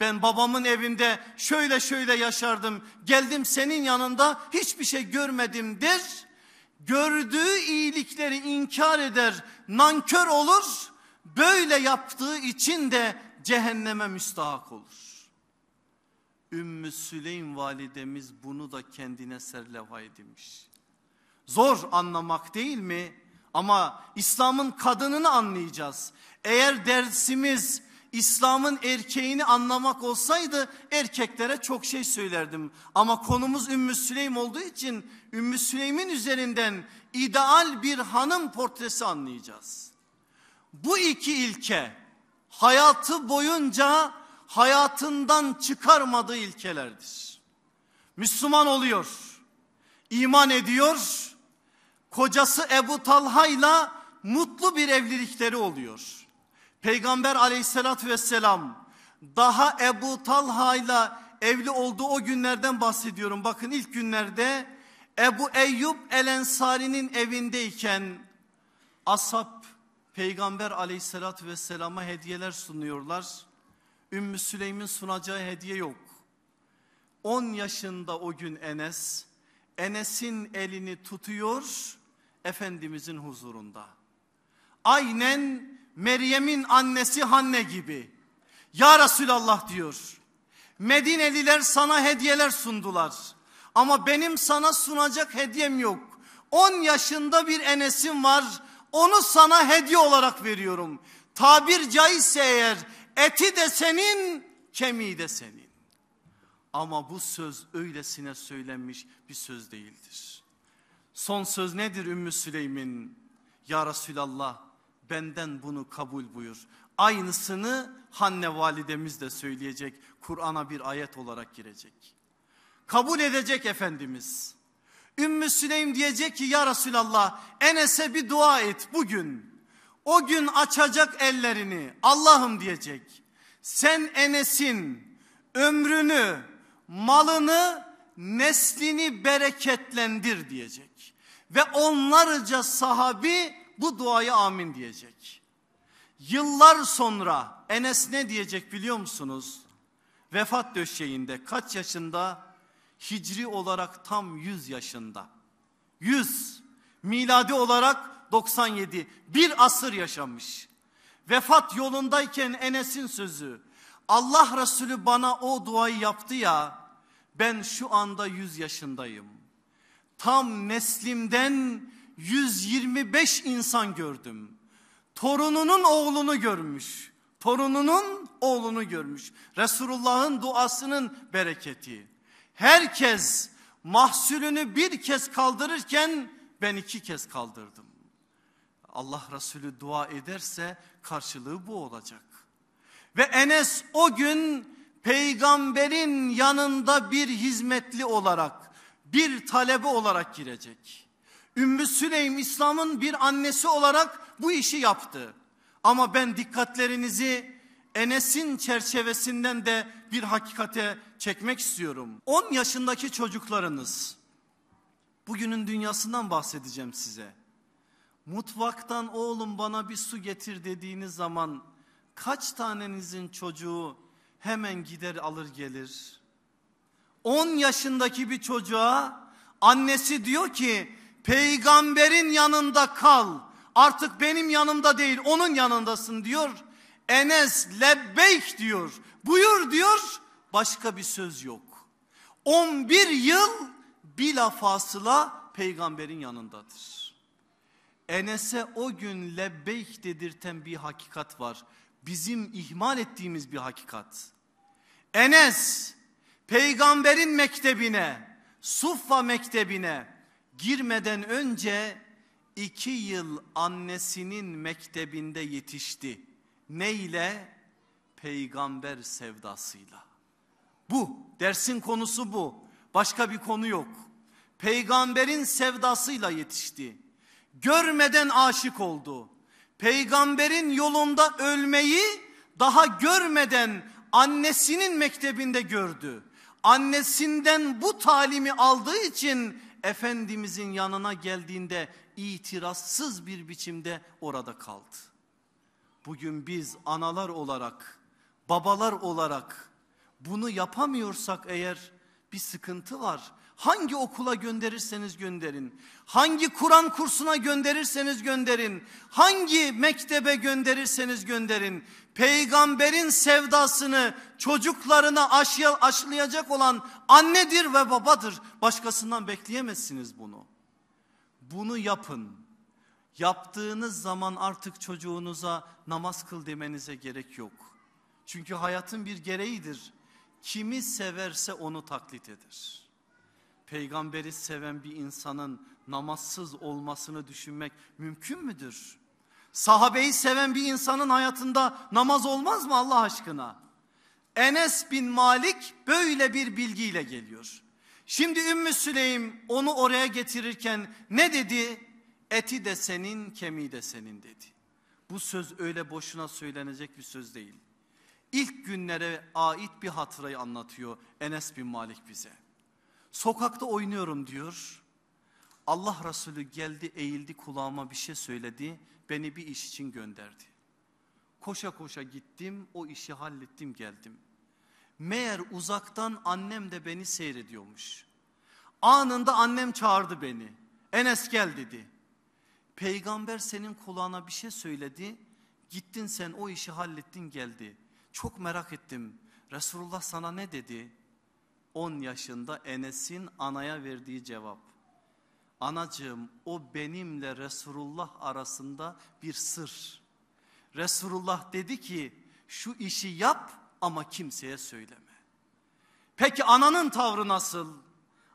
Ben babamın evinde şöyle şöyle yaşardım. Geldim senin yanında hiçbir şey görmedim der. Gördüğü iyilikleri inkar eder, nankör olur. Böyle yaptığı için de cehenneme müstahak olur. Ümmü Süleym validemiz bunu da kendine serleva edilmiş. Zor anlamak değil mi? Ama İslam'ın kadınını anlayacağız. Eğer dersimiz İslam'ın erkeğini anlamak olsaydı erkeklere çok şey söylerdim. Ama konumuz Ümmü Süleym olduğu için Ümmü Süleym'in üzerinden ideal bir hanım portresi anlayacağız. Bu iki ilke hayatı boyunca hayatından çıkarmadığı ilkelerdir. Müslüman oluyor, iman ediyor, kocası Ebu Talha'yla mutlu bir evlilikleri oluyor. Peygamber aleyhissalatü vesselam daha Ebu Talha'yla evli olduğu o günlerden bahsediyorum. Bakın ilk günlerde Ebu Eyyub El Ensari'nin evindeyken asap peygamber aleyhissalatü vesselama hediyeler sunuyorlar. Ümmü Süleym'in sunacağı hediye yok. 10 yaşında o gün Enes, Enes'in elini tutuyor Efendimizin huzurunda. Aynen Meryem'in annesi Hanne gibi. Ya Resulallah diyor. Medineliler sana hediyeler sundular. Ama benim sana sunacak hediyem yok. 10 yaşında bir Enes'im var. Onu sana hediye olarak veriyorum. Tabir caizse eğer Eti de senin, kemiği de senin. Ama bu söz öylesine söylenmiş bir söz değildir. Son söz nedir Ümmü Süleym'in? Ya Resulallah benden bunu kabul buyur. Aynısını Hanne validemiz de söyleyecek. Kur'an'a bir ayet olarak girecek. Kabul edecek Efendimiz. Ümmü Süleym diyecek ki ya Resulallah Enes'e bir dua et bugün. O gün açacak ellerini Allah'ım diyecek. Sen Enes'in ömrünü, malını, neslini bereketlendir diyecek. Ve onlarca sahabi bu duaya amin diyecek. Yıllar sonra Enes ne diyecek biliyor musunuz? Vefat döşeğinde kaç yaşında? Hicri olarak tam 100 yaşında. 100 miladi olarak 97 bir asır yaşamış. Vefat yolundayken Enes'in sözü Allah Resulü bana o duayı yaptı ya ben şu anda 100 yaşındayım. Tam neslimden 125 insan gördüm. Torununun oğlunu görmüş. Torununun oğlunu görmüş. Resulullah'ın duasının bereketi. Herkes mahsulünü bir kez kaldırırken ben iki kez kaldırdım. Allah Resulü dua ederse karşılığı bu olacak. Ve Enes o gün peygamberin yanında bir hizmetli olarak, bir talebe olarak girecek. Ümmü Süleym İslam'ın bir annesi olarak bu işi yaptı. Ama ben dikkatlerinizi Enes'in çerçevesinden de bir hakikate çekmek istiyorum. 10 yaşındaki çocuklarınız, bugünün dünyasından bahsedeceğim size mutfaktan oğlum bana bir su getir dediğiniz zaman kaç tanenizin çocuğu hemen gider alır gelir? 10 yaşındaki bir çocuğa annesi diyor ki peygamberin yanında kal artık benim yanımda değil onun yanındasın diyor. Enes lebbeyk diyor buyur diyor başka bir söz yok. 11 yıl bila fasıla peygamberin yanındadır. Enes'e o gün lebbeyk dedirten bir hakikat var. Bizim ihmal ettiğimiz bir hakikat. Enes peygamberin mektebine, Suffa mektebine girmeden önce iki yıl annesinin mektebinde yetişti. Neyle? Peygamber sevdasıyla. Bu dersin konusu bu. Başka bir konu yok. Peygamberin sevdasıyla yetişti görmeden aşık oldu. Peygamberin yolunda ölmeyi daha görmeden annesinin mektebinde gördü. Annesinden bu talimi aldığı için Efendimizin yanına geldiğinde itirazsız bir biçimde orada kaldı. Bugün biz analar olarak, babalar olarak bunu yapamıyorsak eğer bir sıkıntı var. Hangi okula gönderirseniz gönderin. Hangi Kur'an kursuna gönderirseniz gönderin. Hangi mektebe gönderirseniz gönderin. Peygamberin sevdasını çocuklarına aşıya, aşılayacak olan annedir ve babadır. Başkasından bekleyemezsiniz bunu. Bunu yapın. Yaptığınız zaman artık çocuğunuza namaz kıl demenize gerek yok. Çünkü hayatın bir gereğidir. Kimi severse onu taklit eder peygamberi seven bir insanın namazsız olmasını düşünmek mümkün müdür? Sahabeyi seven bir insanın hayatında namaz olmaz mı Allah aşkına? Enes bin Malik böyle bir bilgiyle geliyor. Şimdi Ümmü Süleym onu oraya getirirken ne dedi? Eti de senin, kemiği de senin dedi. Bu söz öyle boşuna söylenecek bir söz değil. İlk günlere ait bir hatırayı anlatıyor Enes bin Malik bize. Sokakta oynuyorum diyor. Allah Resulü geldi eğildi kulağıma bir şey söyledi. Beni bir iş için gönderdi. Koşa koşa gittim o işi hallettim geldim. Meğer uzaktan annem de beni seyrediyormuş. Anında annem çağırdı beni. Enes gel dedi. Peygamber senin kulağına bir şey söyledi. Gittin sen o işi hallettin geldi. Çok merak ettim. Resulullah sana ne dedi? 10 yaşında Enes'in anaya verdiği cevap. Anacığım o benimle Resulullah arasında bir sır. Resulullah dedi ki şu işi yap ama kimseye söyleme. Peki ananın tavrı nasıl?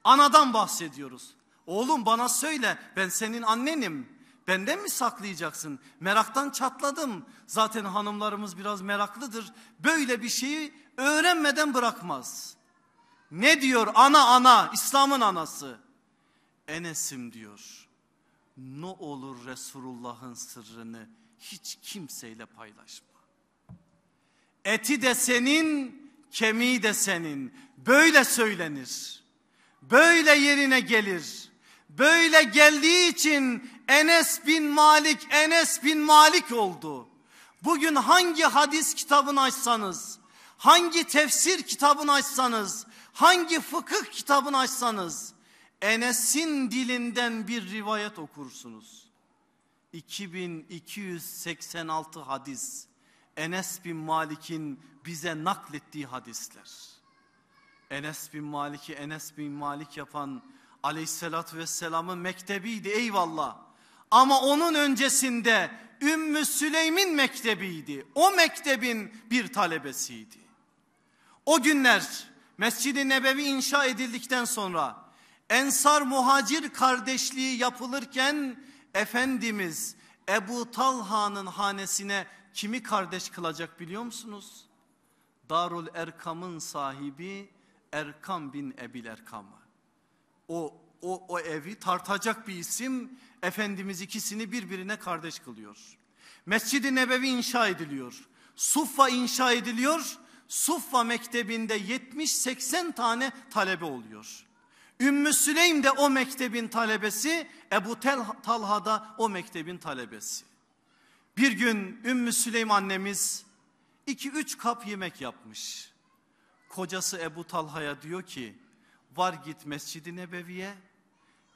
Anadan bahsediyoruz. Oğlum bana söyle ben senin annenim. Benden mi saklayacaksın? Meraktan çatladım. Zaten hanımlarımız biraz meraklıdır. Böyle bir şeyi öğrenmeden bırakmaz. Ne diyor ana ana İslam'ın anası? Enes'im diyor. Ne olur Resulullah'ın sırrını hiç kimseyle paylaşma. Eti de senin, kemiği de senin. Böyle söylenir. Böyle yerine gelir. Böyle geldiği için Enes bin Malik, Enes bin Malik oldu. Bugün hangi hadis kitabını açsanız, hangi tefsir kitabını açsanız Hangi fıkıh kitabını açsanız Enes'in dilinden bir rivayet okursunuz. 2286 hadis Enes bin Malik'in bize naklettiği hadisler. Enes bin Malik'i Enes bin Malik yapan aleyhissalatü vesselamın mektebiydi eyvallah. Ama onun öncesinde Ümmü Süleym'in mektebiydi. O mektebin bir talebesiydi. O günler Mescid-i Nebevi inşa edildikten sonra Ensar muhacir kardeşliği yapılırken Efendimiz Ebu Talha'nın hanesine kimi kardeş kılacak biliyor musunuz? Darul Erkam'ın sahibi Erkam bin Ebil Erkam'ı. O, o, o evi tartacak bir isim Efendimiz ikisini birbirine kardeş kılıyor. Mescid-i Nebevi inşa ediliyor. Suffa inşa ediliyor. Suffa mektebinde 70-80 tane talebe oluyor. Ümmü Süleym de o mektebin talebesi, Ebu Talha da o mektebin talebesi. Bir gün Ümmü Süleym annemiz 2-3 kap yemek yapmış. Kocası Ebu Talha'ya diyor ki var git Mescid-i Nebevi'ye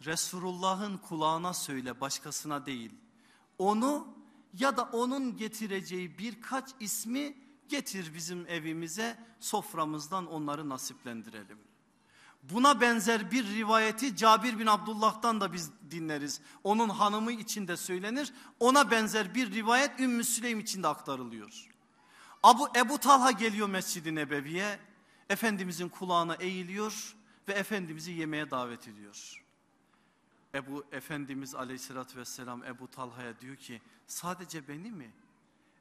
Resulullah'ın kulağına söyle başkasına değil. Onu ya da onun getireceği birkaç ismi getir bizim evimize soframızdan onları nasiplendirelim. Buna benzer bir rivayeti Cabir bin Abdullah'tan da biz dinleriz. Onun hanımı için de söylenir. Ona benzer bir rivayet Ümmü Süleym için de aktarılıyor. Abu, Ebu Talha geliyor Mescid-i Nebevi'ye. Efendimizin kulağına eğiliyor ve Efendimiz'i yemeğe davet ediyor. Ebu Efendimiz aleyhissalatü vesselam Ebu Talha'ya diyor ki sadece beni mi?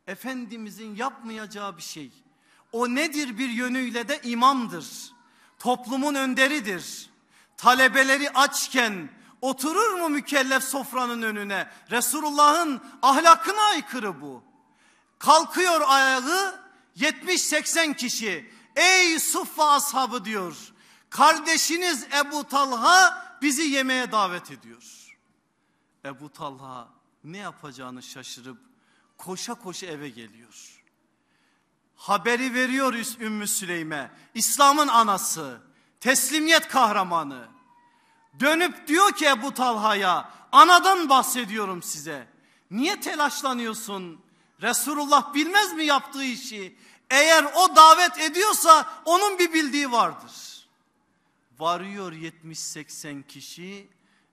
Efendimizin yapmayacağı bir şey. O nedir bir yönüyle de imamdır. Toplumun önderidir. Talebeleri açken oturur mu mükellef sofranın önüne? Resulullah'ın ahlakına aykırı bu. Kalkıyor ayağı 70-80 kişi. Ey Suffa ashabı diyor. Kardeşiniz Ebu Talha bizi yemeğe davet ediyor. Ebu Talha ne yapacağını şaşırıp koşa koşa eve geliyor. Haberi veriyor Ümmü Süleym'e. İslam'ın anası, teslimiyet kahramanı. Dönüp diyor ki Ebu Talha'ya, anadan bahsediyorum size. Niye telaşlanıyorsun? Resulullah bilmez mi yaptığı işi? Eğer o davet ediyorsa onun bir bildiği vardır. Varıyor 70-80 kişi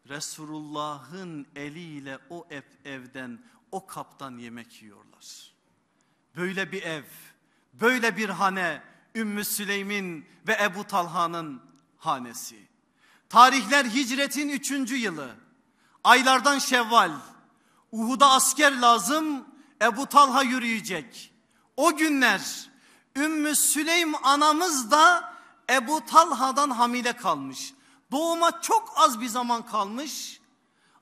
Resulullah'ın eliyle o ev, evden o kaptan yemek yiyorlar. Böyle bir ev, böyle bir hane Ümmü Süleym'in ve Ebu Talha'nın hanesi. Tarihler hicretin üçüncü yılı. Aylardan şevval. Uhud'a asker lazım. Ebu Talha yürüyecek. O günler Ümmü Süleym anamız da Ebu Talha'dan hamile kalmış. Doğuma çok az bir zaman kalmış.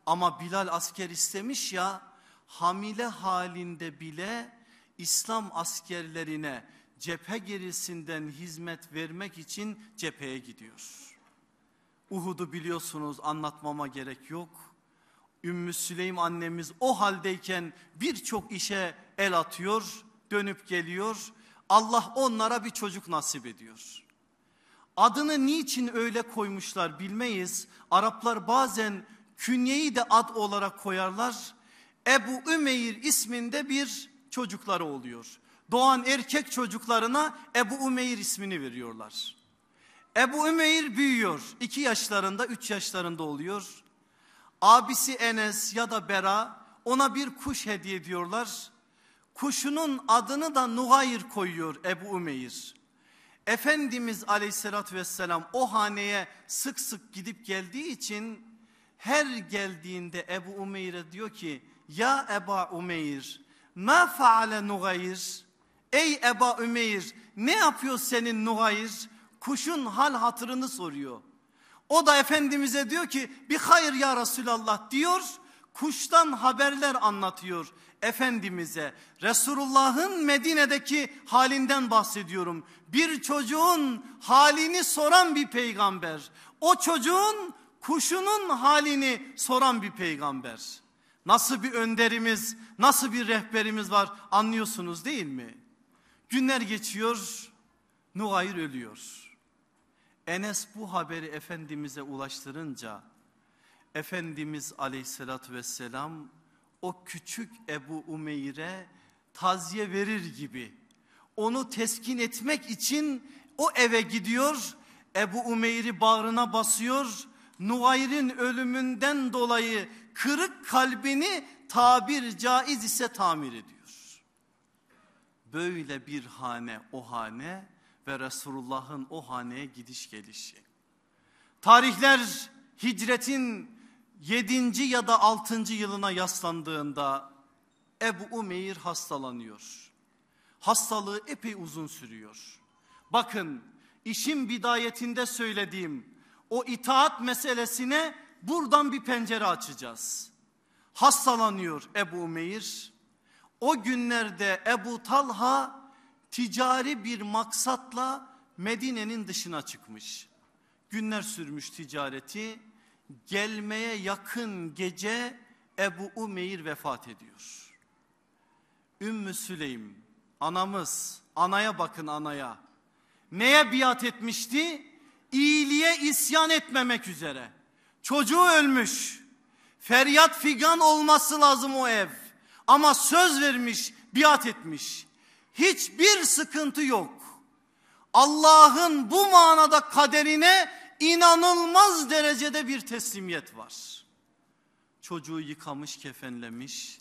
Ama Bilal asker istemiş ya hamile halinde bile İslam askerlerine cephe gerisinden hizmet vermek için cepheye gidiyor. Uhud'u biliyorsunuz anlatmama gerek yok. Ümmü Süleym annemiz o haldeyken birçok işe el atıyor, dönüp geliyor. Allah onlara bir çocuk nasip ediyor. Adını niçin öyle koymuşlar bilmeyiz. Araplar bazen künyeyi de ad olarak koyarlar. Ebu Ümeyr isminde bir çocukları oluyor. Doğan erkek çocuklarına Ebu Ümeyr ismini veriyorlar. Ebu Ümeyr büyüyor. 2 yaşlarında, üç yaşlarında oluyor. Abisi Enes ya da Bera ona bir kuş hediye ediyorlar. Kuşunun adını da Nuhayr koyuyor Ebu Ümeyr. Efendimiz aleyhissalatü vesselam o haneye sık sık gidip geldiği için her geldiğinde Ebu Umeyr'e diyor ki ya Eba Umeyr ma faale Nugayr Ey Eba Ümeyr ne yapıyor senin Nugayr? Kuşun hal hatırını soruyor. O da Efendimiz'e diyor ki bir hayır ya Resulallah diyor. Kuştan haberler anlatıyor Efendimiz'e. Resulullah'ın Medine'deki halinden bahsediyorum. Bir çocuğun halini soran bir peygamber. O çocuğun kuşunun halini soran bir peygamber nasıl bir önderimiz, nasıl bir rehberimiz var anlıyorsunuz değil mi? Günler geçiyor, Nuhayr ölüyor. Enes bu haberi Efendimiz'e ulaştırınca, Efendimiz aleyhissalatü vesselam o küçük Ebu Umeyr'e taziye verir gibi onu teskin etmek için o eve gidiyor. Ebu Umeyr'i bağrına basıyor. Nuhayr'in ölümünden dolayı kırık kalbini tabir caiz ise tamir ediyor. Böyle bir hane o hane ve Resulullah'ın o haneye gidiş gelişi. Tarihler hicretin 7. ya da 6. yılına yaslandığında Ebu Umeyr hastalanıyor. Hastalığı epey uzun sürüyor. Bakın işin bidayetinde söylediğim o itaat meselesine buradan bir pencere açacağız. Hastalanıyor Ebu Umeyr. O günlerde Ebu Talha ticari bir maksatla Medine'nin dışına çıkmış. Günler sürmüş ticareti. Gelmeye yakın gece Ebu Umeyr vefat ediyor. Ümmü Süleym anamız anaya bakın anaya. Neye biat etmişti? İyiliğe isyan etmemek üzere. Çocuğu ölmüş. Feryat figan olması lazım o ev. Ama söz vermiş, biat etmiş. Hiçbir sıkıntı yok. Allah'ın bu manada kaderine inanılmaz derecede bir teslimiyet var. Çocuğu yıkamış, kefenlemiş.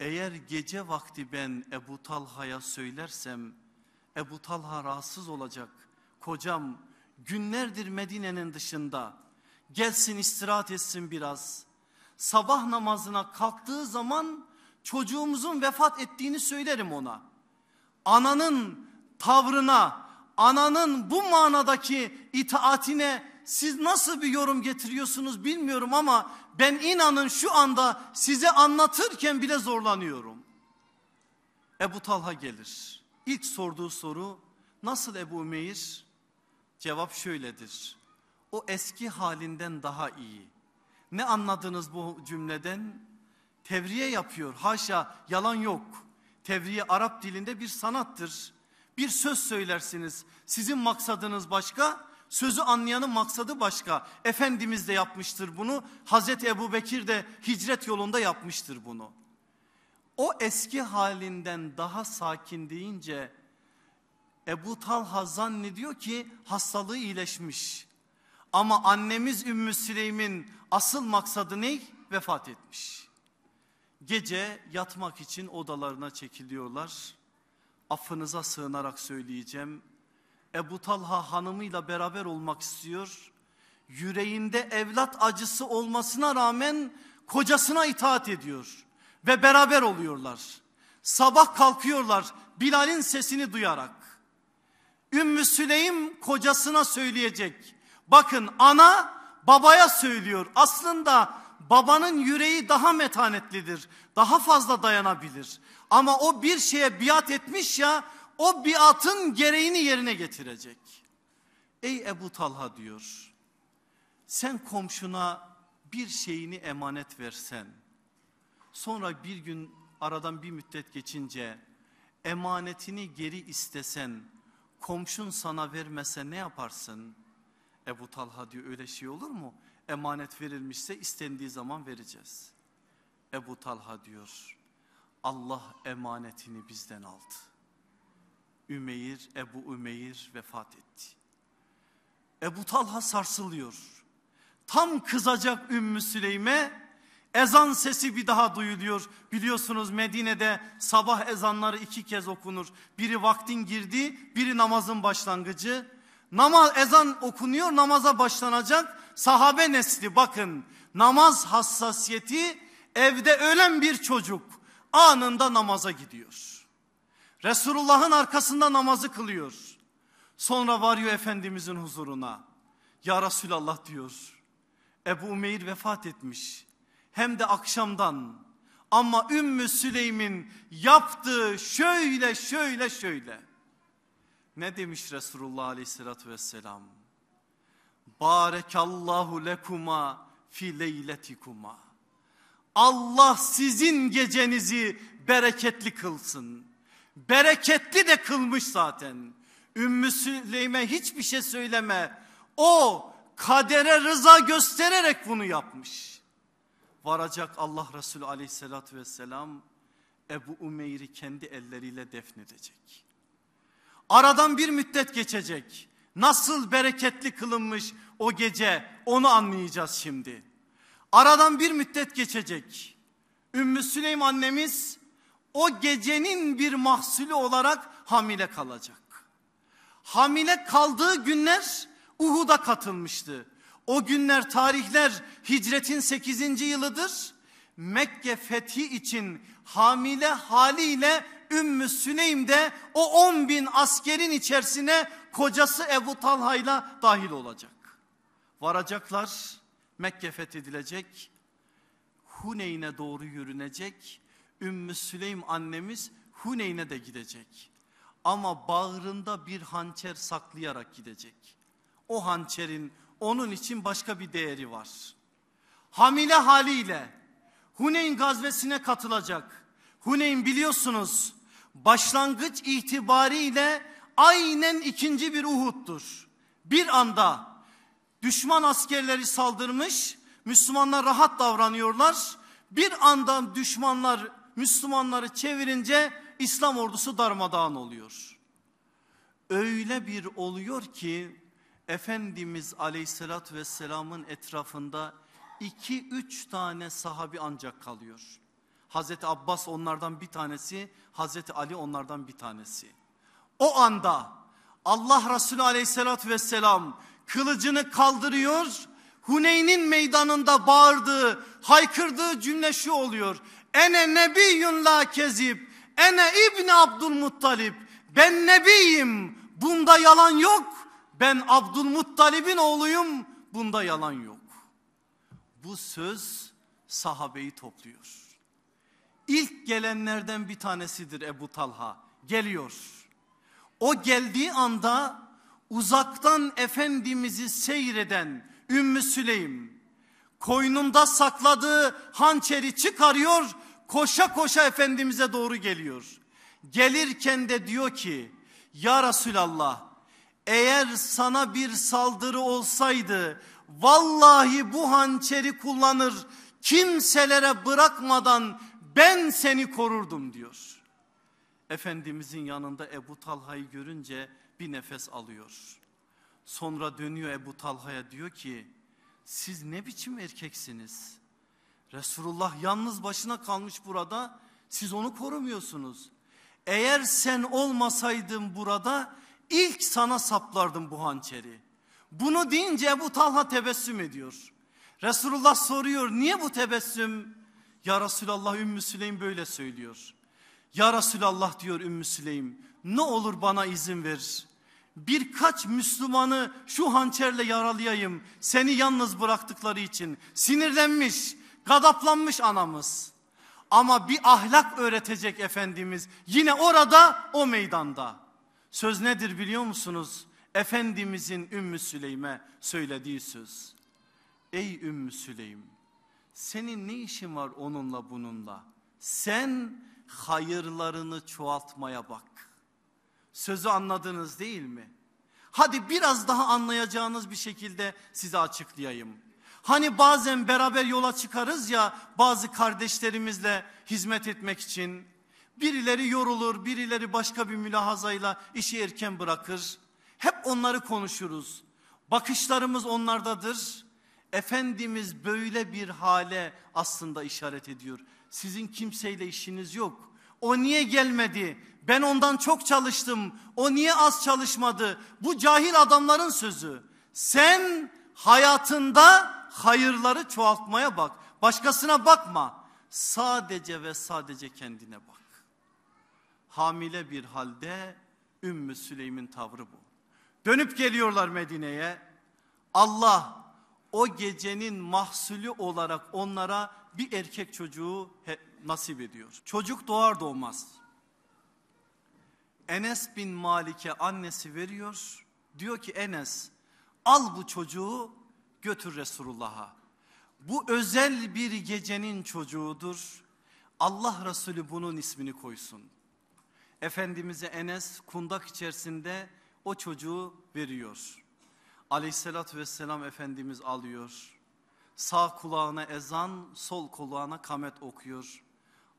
Eğer gece vakti ben Ebu Talha'ya söylersem Ebu Talha rahatsız olacak. Kocam günlerdir Medine'nin dışında Gelsin istirahat etsin biraz. Sabah namazına kalktığı zaman çocuğumuzun vefat ettiğini söylerim ona. Ananın tavrına, ananın bu manadaki itaatine siz nasıl bir yorum getiriyorsunuz bilmiyorum ama ben inanın şu anda size anlatırken bile zorlanıyorum. Ebu Talha gelir. İlk sorduğu soru nasıl Ebu Umeyr? Cevap şöyledir o eski halinden daha iyi. Ne anladınız bu cümleden? Tevriye yapıyor. Haşa yalan yok. Tevriye Arap dilinde bir sanattır. Bir söz söylersiniz. Sizin maksadınız başka, sözü anlayanın maksadı başka. Efendimiz de yapmıştır bunu. Hazreti Ebu Bekir de hicret yolunda yapmıştır bunu. O eski halinden daha sakin deyince Ebu Talha zannediyor ki hastalığı iyileşmiş. Ama annemiz Ümmü Süleym'in asıl maksadı ne? Vefat etmiş. Gece yatmak için odalarına çekiliyorlar. Affınıza sığınarak söyleyeceğim. Ebu Talha hanımıyla beraber olmak istiyor. Yüreğinde evlat acısı olmasına rağmen kocasına itaat ediyor ve beraber oluyorlar. Sabah kalkıyorlar Bilal'in sesini duyarak. Ümmü Süleym kocasına söyleyecek. Bakın ana babaya söylüyor. Aslında babanın yüreği daha metanetlidir. Daha fazla dayanabilir. Ama o bir şeye biat etmiş ya o biatın gereğini yerine getirecek. Ey Ebu Talha diyor. Sen komşuna bir şeyini emanet versen sonra bir gün aradan bir müddet geçince emanetini geri istesen komşun sana vermese ne yaparsın? Ebu Talha diyor öyle şey olur mu? Emanet verilmişse istendiği zaman vereceğiz. Ebu Talha diyor Allah emanetini bizden aldı. Ümeyr, Ebu Ümeyr vefat etti. Ebu Talha sarsılıyor. Tam kızacak Ümmü Süleym'e ezan sesi bir daha duyuluyor. Biliyorsunuz Medine'de sabah ezanları iki kez okunur. Biri vaktin girdi, biri namazın başlangıcı. Namaz ezan okunuyor namaza başlanacak. Sahabe nesli bakın namaz hassasiyeti evde ölen bir çocuk anında namaza gidiyor. Resulullah'ın arkasında namazı kılıyor. Sonra varıyor Efendimizin huzuruna. Ya Resulallah diyor. Ebu Umeyr vefat etmiş. Hem de akşamdan. Ama Ümmü Süleym'in yaptığı şöyle şöyle şöyle. Ne demiş Resulullah Aleyhisselatü vesselam? Barekallahu lekuma fi leyletikuma. Allah sizin gecenizi bereketli kılsın. Bereketli de kılmış zaten. Ümmü Süleym'e hiçbir şey söyleme. O kadere rıza göstererek bunu yapmış. Varacak Allah Resulü Aleyhisselatü vesselam Ebu Umeyr'i kendi elleriyle defnedecek. Aradan bir müddet geçecek. Nasıl bereketli kılınmış o gece onu anlayacağız şimdi. Aradan bir müddet geçecek. Ümmü Süleym annemiz o gecenin bir mahsulü olarak hamile kalacak. Hamile kaldığı günler Uhud'a katılmıştı. O günler tarihler hicretin 8. yılıdır. Mekke fethi için hamile haliyle Ümmü Süneym de o 10 bin askerin içerisine kocası Ebu Talha'yla dahil olacak. Varacaklar Mekke fethedilecek. Huneyn'e doğru yürünecek. Ümmü Süleym annemiz Huneyn'e de gidecek. Ama bağrında bir hançer saklayarak gidecek. O hançerin onun için başka bir değeri var. Hamile haliyle Huneyn gazvesine katılacak. Huneyn biliyorsunuz başlangıç itibariyle aynen ikinci bir Uhud'dur. Bir anda düşman askerleri saldırmış, Müslümanlar rahat davranıyorlar. Bir anda düşmanlar Müslümanları çevirince İslam ordusu darmadağın oluyor. Öyle bir oluyor ki Efendimiz aleyhissalatü vesselamın etrafında iki üç tane sahabi ancak kalıyor. Hazreti Abbas onlardan bir tanesi, Hazreti Ali onlardan bir tanesi. O anda Allah Resulü aleyhissalatü vesselam kılıcını kaldırıyor. Huneyn'in meydanında bağırdığı, haykırdığı cümle şu oluyor. Ene nebiyyun la kezip, ene İbni Abdülmuttalib. Ben nebiyim, bunda yalan yok. Ben Abdülmuttalib'in oğluyum, bunda yalan yok. Bu söz sahabeyi topluyor. İlk gelenlerden bir tanesidir Ebu Talha. Geliyor. O geldiği anda uzaktan Efendimiz'i seyreden Ümmü Süleym koynunda sakladığı hançeri çıkarıyor koşa koşa Efendimiz'e doğru geliyor. Gelirken de diyor ki ya Resulallah eğer sana bir saldırı olsaydı vallahi bu hançeri kullanır kimselere bırakmadan ben seni korurdum diyor. Efendimizin yanında Ebu Talha'yı görünce bir nefes alıyor. Sonra dönüyor Ebu Talha'ya diyor ki siz ne biçim erkeksiniz? Resulullah yalnız başına kalmış burada siz onu korumuyorsunuz. Eğer sen olmasaydın burada ilk sana saplardım bu hançeri. Bunu deyince Ebu Talha tebessüm ediyor. Resulullah soruyor niye bu tebessüm? Ya Resulallah Ümmü Süleym böyle söylüyor. Ya Resulallah diyor Ümmü Süleym ne olur bana izin ver. Birkaç Müslümanı şu hançerle yaralayayım seni yalnız bıraktıkları için. Sinirlenmiş, gadaplanmış anamız. Ama bir ahlak öğretecek Efendimiz yine orada o meydanda. Söz nedir biliyor musunuz? Efendimizin Ümmü Süleym'e söylediği söz. Ey Ümmü Süleym senin ne işin var onunla bununla? Sen hayırlarını çoğaltmaya bak. Sözü anladınız değil mi? Hadi biraz daha anlayacağınız bir şekilde size açıklayayım. Hani bazen beraber yola çıkarız ya bazı kardeşlerimizle hizmet etmek için. Birileri yorulur, birileri başka bir mülahazayla işi erken bırakır. Hep onları konuşuruz. Bakışlarımız onlardadır. Efendimiz böyle bir hale aslında işaret ediyor. Sizin kimseyle işiniz yok. O niye gelmedi? Ben ondan çok çalıştım. O niye az çalışmadı? Bu cahil adamların sözü. Sen hayatında hayırları çoğaltmaya bak. Başkasına bakma. Sadece ve sadece kendine bak. Hamile bir halde Ümmü Süleym'in tavrı bu. Dönüp geliyorlar Medine'ye. Allah o gecenin mahsulü olarak onlara bir erkek çocuğu nasip ediyor. Çocuk doğar doğmaz. Enes bin Malik'e annesi veriyor. Diyor ki Enes al bu çocuğu götür Resulullah'a. Bu özel bir gecenin çocuğudur. Allah Resulü bunun ismini koysun. Efendimiz'e Enes kundak içerisinde o çocuğu veriyor. Aleyhissalatü vesselam Efendimiz alıyor. Sağ kulağına ezan, sol kulağına kamet okuyor.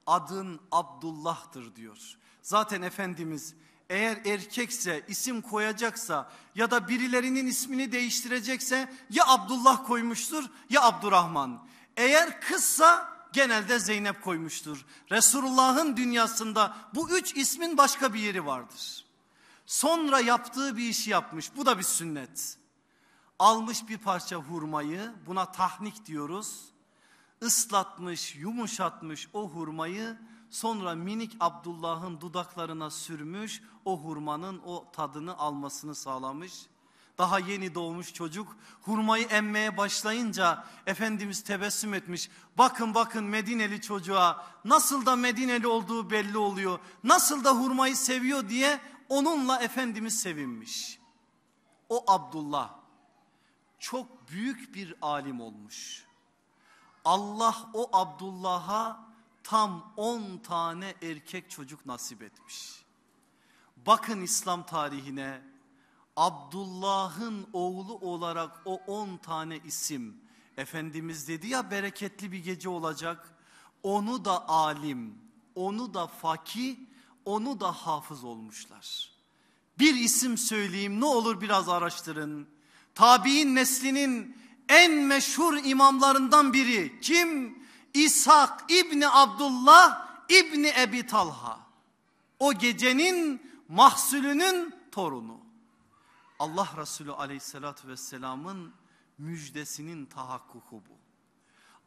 Adın Abdullah'tır diyor. Zaten Efendimiz eğer erkekse isim koyacaksa ya da birilerinin ismini değiştirecekse ya Abdullah koymuştur ya Abdurrahman. Eğer kızsa genelde Zeynep koymuştur. Resulullah'ın dünyasında bu üç ismin başka bir yeri vardır. Sonra yaptığı bir işi yapmış bu da bir sünnet almış bir parça hurmayı buna tahnik diyoruz. Islatmış, yumuşatmış o hurmayı sonra minik Abdullah'ın dudaklarına sürmüş o hurmanın o tadını almasını sağlamış. Daha yeni doğmuş çocuk hurmayı emmeye başlayınca Efendimiz tebessüm etmiş. Bakın bakın Medineli çocuğa nasıl da Medineli olduğu belli oluyor. Nasıl da hurmayı seviyor diye onunla Efendimiz sevinmiş. O Abdullah çok büyük bir alim olmuş. Allah o Abdullah'a tam 10 tane erkek çocuk nasip etmiş. Bakın İslam tarihine Abdullah'ın oğlu olarak o 10 tane isim Efendimiz dedi ya bereketli bir gece olacak. Onu da alim, onu da fakih, onu da hafız olmuşlar. Bir isim söyleyeyim ne olur biraz araştırın tabi'in neslinin en meşhur imamlarından biri kim? İshak İbni Abdullah İbni Ebi Talha. O gecenin mahsulünün torunu. Allah Resulü aleyhissalatü vesselamın müjdesinin tahakkuku bu.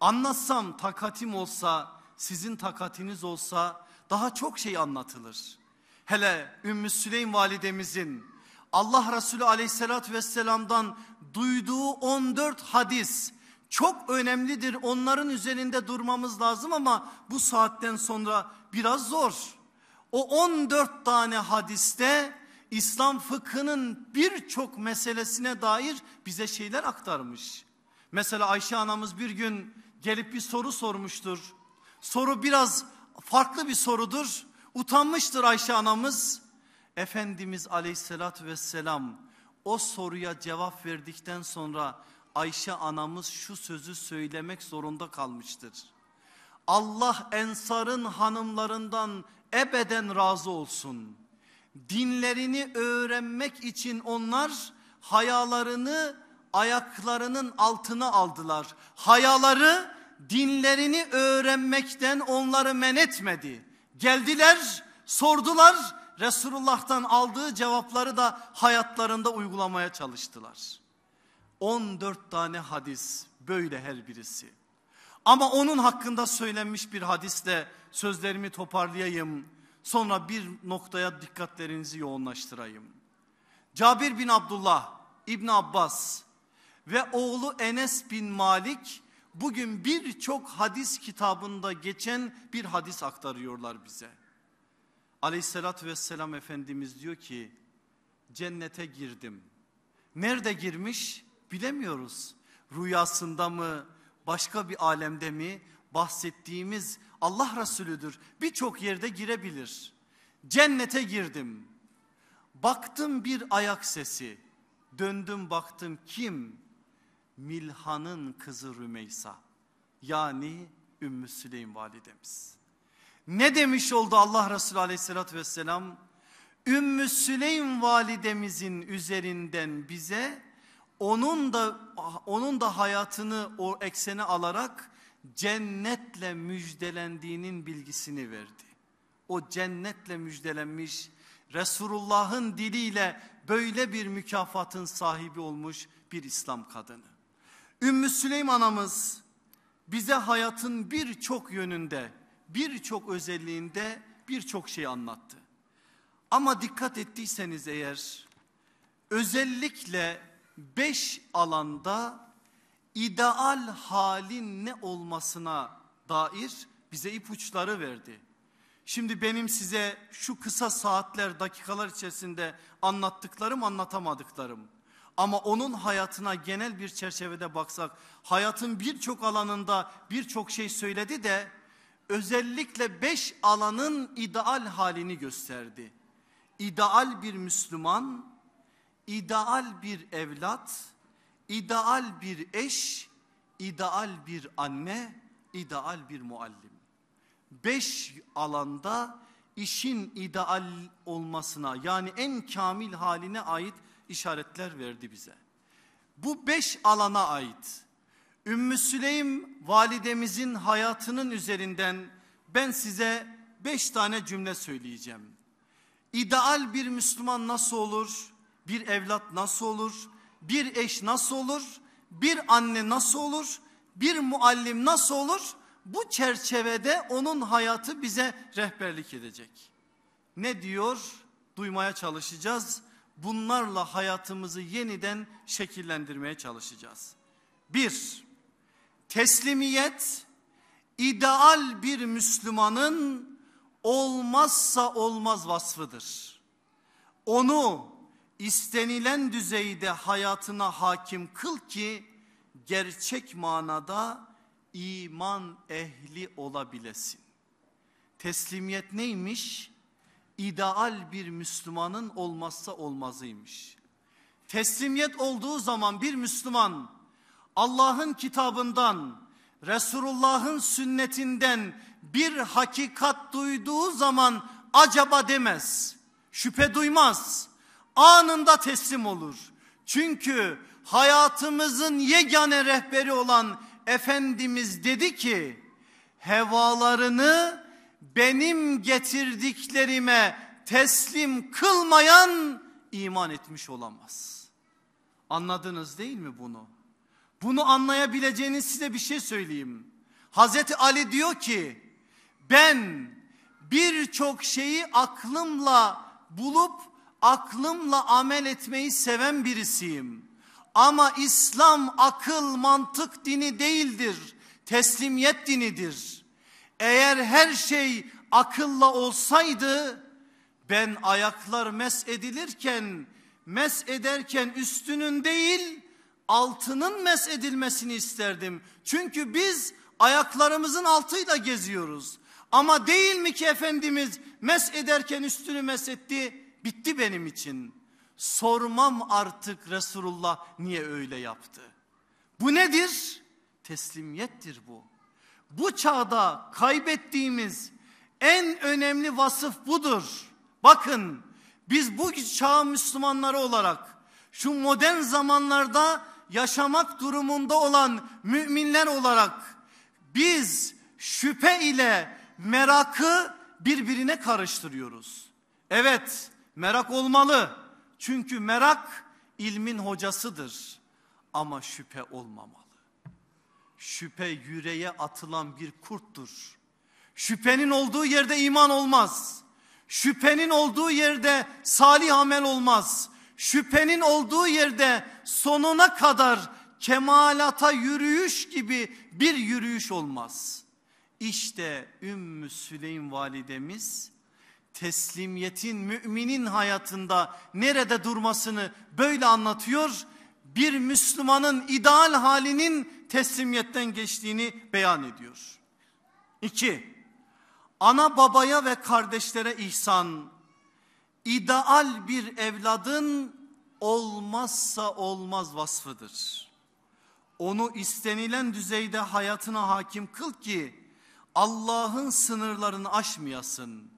Anlatsam takatim olsa, sizin takatiniz olsa daha çok şey anlatılır. Hele Ümmü Süleym validemizin Allah Resulü aleyhissalatü vesselam'dan duyduğu 14 hadis çok önemlidir. Onların üzerinde durmamız lazım ama bu saatten sonra biraz zor. O 14 tane hadiste İslam fıkhının birçok meselesine dair bize şeyler aktarmış. Mesela Ayşe anamız bir gün gelip bir soru sormuştur. Soru biraz farklı bir sorudur. Utanmıştır Ayşe anamız. Efendimiz aleyhissalatü vesselam o soruya cevap verdikten sonra Ayşe anamız şu sözü söylemek zorunda kalmıştır. Allah ensarın hanımlarından ebeden razı olsun. Dinlerini öğrenmek için onlar hayalarını ayaklarının altına aldılar. Hayaları dinlerini öğrenmekten onları men etmedi. Geldiler sordular Resulullah'tan aldığı cevapları da hayatlarında uygulamaya çalıştılar. 14 tane hadis böyle her birisi. Ama onun hakkında söylenmiş bir hadisle sözlerimi toparlayayım. Sonra bir noktaya dikkatlerinizi yoğunlaştırayım. Cabir bin Abdullah, İbn Abbas ve oğlu Enes bin Malik bugün birçok hadis kitabında geçen bir hadis aktarıyorlar bize. Aleyhissalatü vesselam Efendimiz diyor ki cennete girdim. Nerede girmiş bilemiyoruz. Rüyasında mı başka bir alemde mi bahsettiğimiz Allah Resulüdür. Birçok yerde girebilir. Cennete girdim. Baktım bir ayak sesi. Döndüm baktım kim? Milhan'ın kızı Rümeysa. Yani Ümmü Süleym validemiz. Ne demiş oldu Allah Resulü aleyhissalatü vesselam? Ümmü Süleym validemizin üzerinden bize onun da onun da hayatını o eksene alarak cennetle müjdelendiğinin bilgisini verdi. O cennetle müjdelenmiş Resulullah'ın diliyle böyle bir mükafatın sahibi olmuş bir İslam kadını. Ümmü Süleym anamız bize hayatın birçok yönünde birçok özelliğinde birçok şey anlattı. Ama dikkat ettiyseniz eğer özellikle beş alanda ideal halin ne olmasına dair bize ipuçları verdi. Şimdi benim size şu kısa saatler dakikalar içerisinde anlattıklarım anlatamadıklarım. Ama onun hayatına genel bir çerçevede baksak hayatın birçok alanında birçok şey söyledi de özellikle beş alanın ideal halini gösterdi. İdeal bir Müslüman, ideal bir evlat, ideal bir eş, ideal bir anne, ideal bir muallim. Beş alanda işin ideal olmasına yani en kamil haline ait işaretler verdi bize. Bu beş alana ait Ümmü Süleym validemizin hayatının üzerinden ben size beş tane cümle söyleyeceğim. İdeal bir Müslüman nasıl olur? Bir evlat nasıl olur? Bir eş nasıl olur? Bir anne nasıl olur? Bir muallim nasıl olur? Bu çerçevede onun hayatı bize rehberlik edecek. Ne diyor? Duymaya çalışacağız. Bunlarla hayatımızı yeniden şekillendirmeye çalışacağız. Bir, teslimiyet ideal bir Müslümanın olmazsa olmaz vasfıdır. Onu istenilen düzeyde hayatına hakim kıl ki gerçek manada iman ehli olabilesin. Teslimiyet neymiş? İdeal bir Müslümanın olmazsa olmazıymış. Teslimiyet olduğu zaman bir Müslüman Allah'ın kitabından, Resulullah'ın sünnetinden bir hakikat duyduğu zaman acaba demez. Şüphe duymaz. Anında teslim olur. Çünkü hayatımızın yegane rehberi olan Efendimiz dedi ki hevalarını benim getirdiklerime teslim kılmayan iman etmiş olamaz. Anladınız değil mi bunu? Bunu anlayabileceğiniz size bir şey söyleyeyim. Hazreti Ali diyor ki ben birçok şeyi aklımla bulup aklımla amel etmeyi seven birisiyim. Ama İslam akıl mantık dini değildir. Teslimiyet dinidir. Eğer her şey akılla olsaydı ben ayaklar mes edilirken mes ederken üstünün değil altının mesedilmesini isterdim. Çünkü biz ayaklarımızın altıyla geziyoruz. Ama değil mi ki Efendimiz mes ederken üstünü mes etti bitti benim için. Sormam artık Resulullah niye öyle yaptı. Bu nedir? Teslimiyettir bu. Bu çağda kaybettiğimiz en önemli vasıf budur. Bakın biz bu çağ Müslümanları olarak şu modern zamanlarda yaşamak durumunda olan müminler olarak biz şüphe ile merakı birbirine karıştırıyoruz. Evet, merak olmalı. Çünkü merak ilmin hocasıdır. Ama şüphe olmamalı. Şüphe yüreğe atılan bir kurttur. Şüphenin olduğu yerde iman olmaz. Şüphenin olduğu yerde salih amel olmaz şüphenin olduğu yerde sonuna kadar kemalata yürüyüş gibi bir yürüyüş olmaz. İşte Ümmü Süleym validemiz teslimiyetin müminin hayatında nerede durmasını böyle anlatıyor. Bir Müslümanın ideal halinin teslimiyetten geçtiğini beyan ediyor. 2. Ana babaya ve kardeşlere ihsan ideal bir evladın olmazsa olmaz vasfıdır. Onu istenilen düzeyde hayatına hakim kıl ki Allah'ın sınırlarını aşmayasın.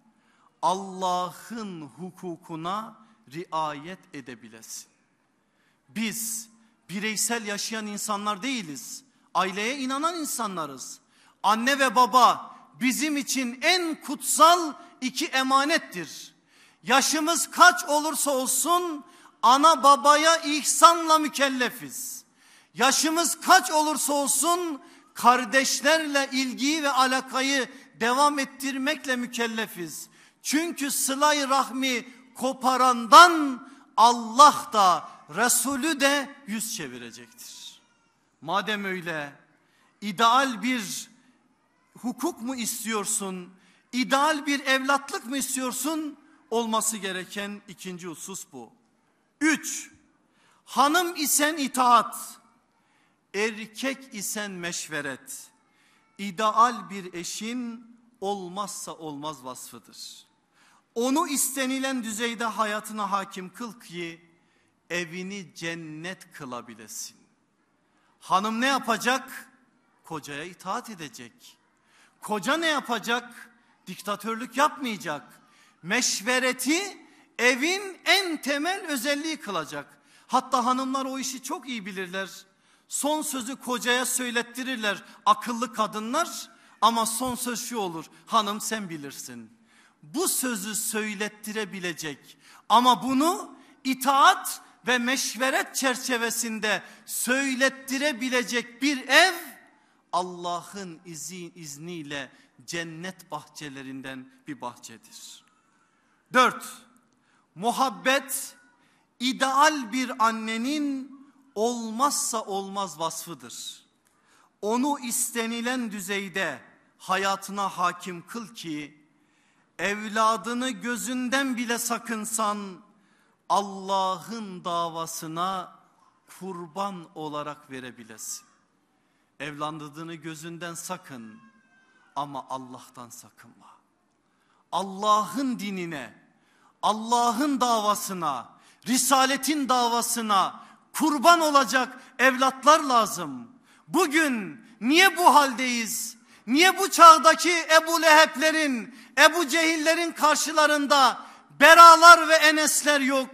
Allah'ın hukukuna riayet edebilesin. Biz bireysel yaşayan insanlar değiliz. Aileye inanan insanlarız. Anne ve baba bizim için en kutsal iki emanettir Yaşımız kaç olursa olsun ana babaya ihsanla mükellefiz. Yaşımız kaç olursa olsun kardeşlerle ilgiyi ve alakayı devam ettirmekle mükellefiz. Çünkü sılay rahmi koparandan Allah da Resulü de yüz çevirecektir. Madem öyle ideal bir hukuk mu istiyorsun? İdeal bir evlatlık mı istiyorsun? olması gereken ikinci husus bu. Üç, hanım isen itaat, erkek isen meşveret, ideal bir eşin olmazsa olmaz vasfıdır. Onu istenilen düzeyde hayatına hakim kıl ki evini cennet kılabilesin. Hanım ne yapacak? Kocaya itaat edecek. Koca ne yapacak? Diktatörlük yapmayacak meşvereti evin en temel özelliği kılacak. Hatta hanımlar o işi çok iyi bilirler. Son sözü kocaya söylettirirler akıllı kadınlar ama son söz şu olur. Hanım sen bilirsin. Bu sözü söylettirebilecek ama bunu itaat ve meşveret çerçevesinde söylettirebilecek bir ev Allah'ın izniyle cennet bahçelerinden bir bahçedir. Dört, muhabbet ideal bir annenin olmazsa olmaz vasfıdır. Onu istenilen düzeyde hayatına hakim kıl ki evladını gözünden bile sakınsan Allah'ın davasına kurban olarak verebilesin. Evlandığını gözünden sakın ama Allah'tan sakınma. Allah'ın dinine, Allah'ın davasına, risaletin davasına kurban olacak evlatlar lazım. Bugün niye bu haldeyiz? Niye bu çağdaki Ebu Leheb'lerin, Ebu Cehillerin karşılarında Beralar ve Enesler yok?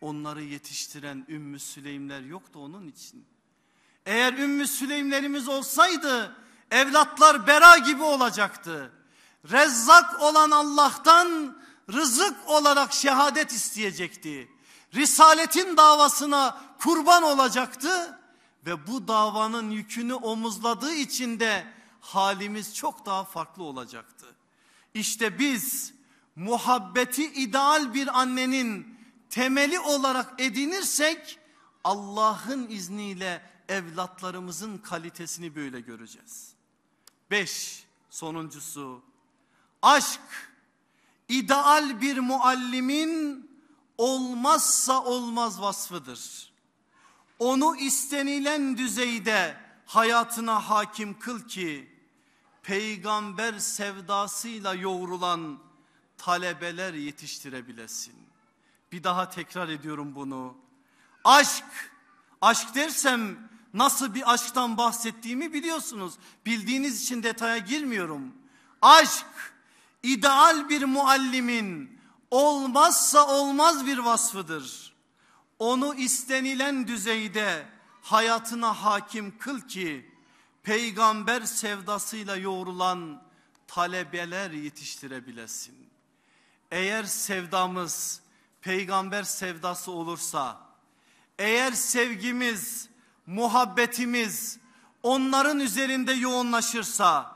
Onları yetiştiren Ümmü Süleymler yok da onun için. Eğer Ümmü Süleymlerimiz olsaydı evlatlar Bera gibi olacaktı. Rezzak olan Allah'tan rızık olarak şehadet isteyecekti. Risaletin davasına kurban olacaktı ve bu davanın yükünü omuzladığı için de halimiz çok daha farklı olacaktı. İşte biz muhabbeti ideal bir annenin temeli olarak edinirsek Allah'ın izniyle evlatlarımızın kalitesini böyle göreceğiz. Beş sonuncusu Aşk ideal bir muallimin olmazsa olmaz vasfıdır. Onu istenilen düzeyde hayatına hakim kıl ki peygamber sevdasıyla yoğrulan talebeler yetiştirebilesin. Bir daha tekrar ediyorum bunu. Aşk, aşk dersem nasıl bir aşktan bahsettiğimi biliyorsunuz. Bildiğiniz için detaya girmiyorum. Aşk ideal bir muallimin olmazsa olmaz bir vasfıdır. Onu istenilen düzeyde hayatına hakim kıl ki peygamber sevdasıyla yoğrulan talebeler yetiştirebilesin. Eğer sevdamız peygamber sevdası olursa, eğer sevgimiz, muhabbetimiz onların üzerinde yoğunlaşırsa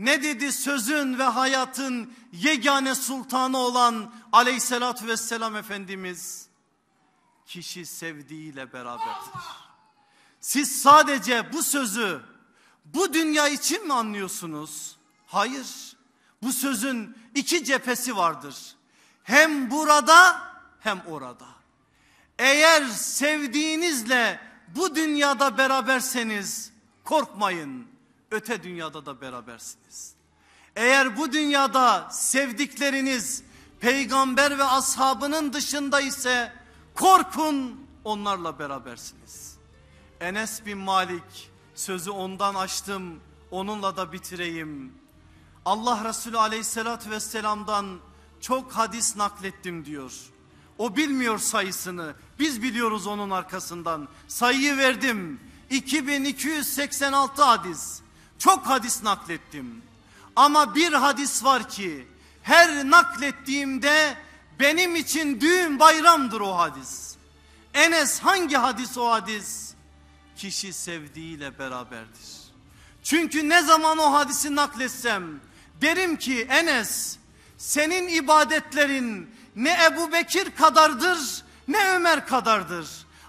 ne dedi sözün ve hayatın yegane sultanı olan aleyhissalatü vesselam Efendimiz? Kişi sevdiğiyle beraberdir. Siz sadece bu sözü bu dünya için mi anlıyorsunuz? Hayır. Bu sözün iki cephesi vardır. Hem burada hem orada. Eğer sevdiğinizle bu dünyada beraberseniz korkmayın öte dünyada da berabersiniz. Eğer bu dünyada sevdikleriniz peygamber ve ashabının dışında ise korkun onlarla berabersiniz. Enes bin Malik sözü ondan açtım onunla da bitireyim. Allah Resulü aleyhissalatü vesselam'dan çok hadis naklettim diyor. O bilmiyor sayısını biz biliyoruz onun arkasından sayıyı verdim 2286 hadis çok hadis naklettim. Ama bir hadis var ki her naklettiğimde benim için düğün bayramdır o hadis. Enes hangi hadis o hadis? Kişi sevdiğiyle beraberdir. Çünkü ne zaman o hadisi nakletsem derim ki Enes senin ibadetlerin ne Ebu Bekir kadardır ne Ömer kadardır.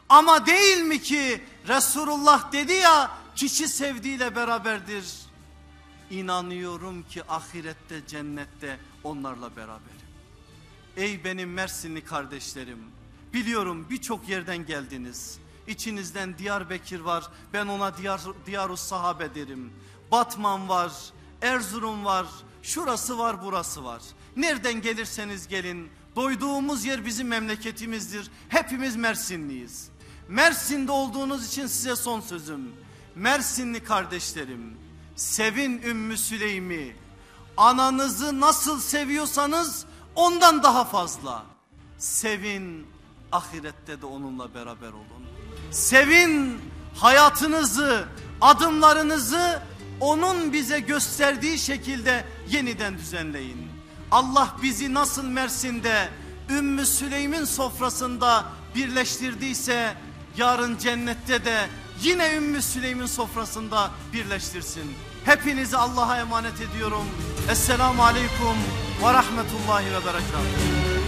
Ama değil mi ki Resulullah dedi ya kişi sevdiğiyle beraberdir. İnanıyorum ki ahirette cennette onlarla beraberim. Ey benim Mersinli kardeşlerim biliyorum birçok yerden geldiniz. İçinizden Diyarbakır var ben ona Diyar, Diyarus Sahabe derim. Batman var, Erzurum var, şurası var burası var. Nereden gelirseniz gelin doyduğumuz yer bizim memleketimizdir. Hepimiz Mersinliyiz. Mersin'de olduğunuz için size son sözüm. Mersinli kardeşlerim sevin Ümmü Süleym'i. Ananızı nasıl seviyorsanız ondan daha fazla. Sevin ahirette de onunla beraber olun. Sevin hayatınızı, adımlarınızı onun bize gösterdiği şekilde yeniden düzenleyin. Allah bizi nasıl Mersin'de Ümmü Süleym'in sofrasında birleştirdiyse yarın cennette de yine Ümmü Süleym'in sofrasında birleştirsin. Hepinizi Allah'a emanet ediyorum. Esselamu Aleyküm ve Rahmetullahi ve Berekatuhu.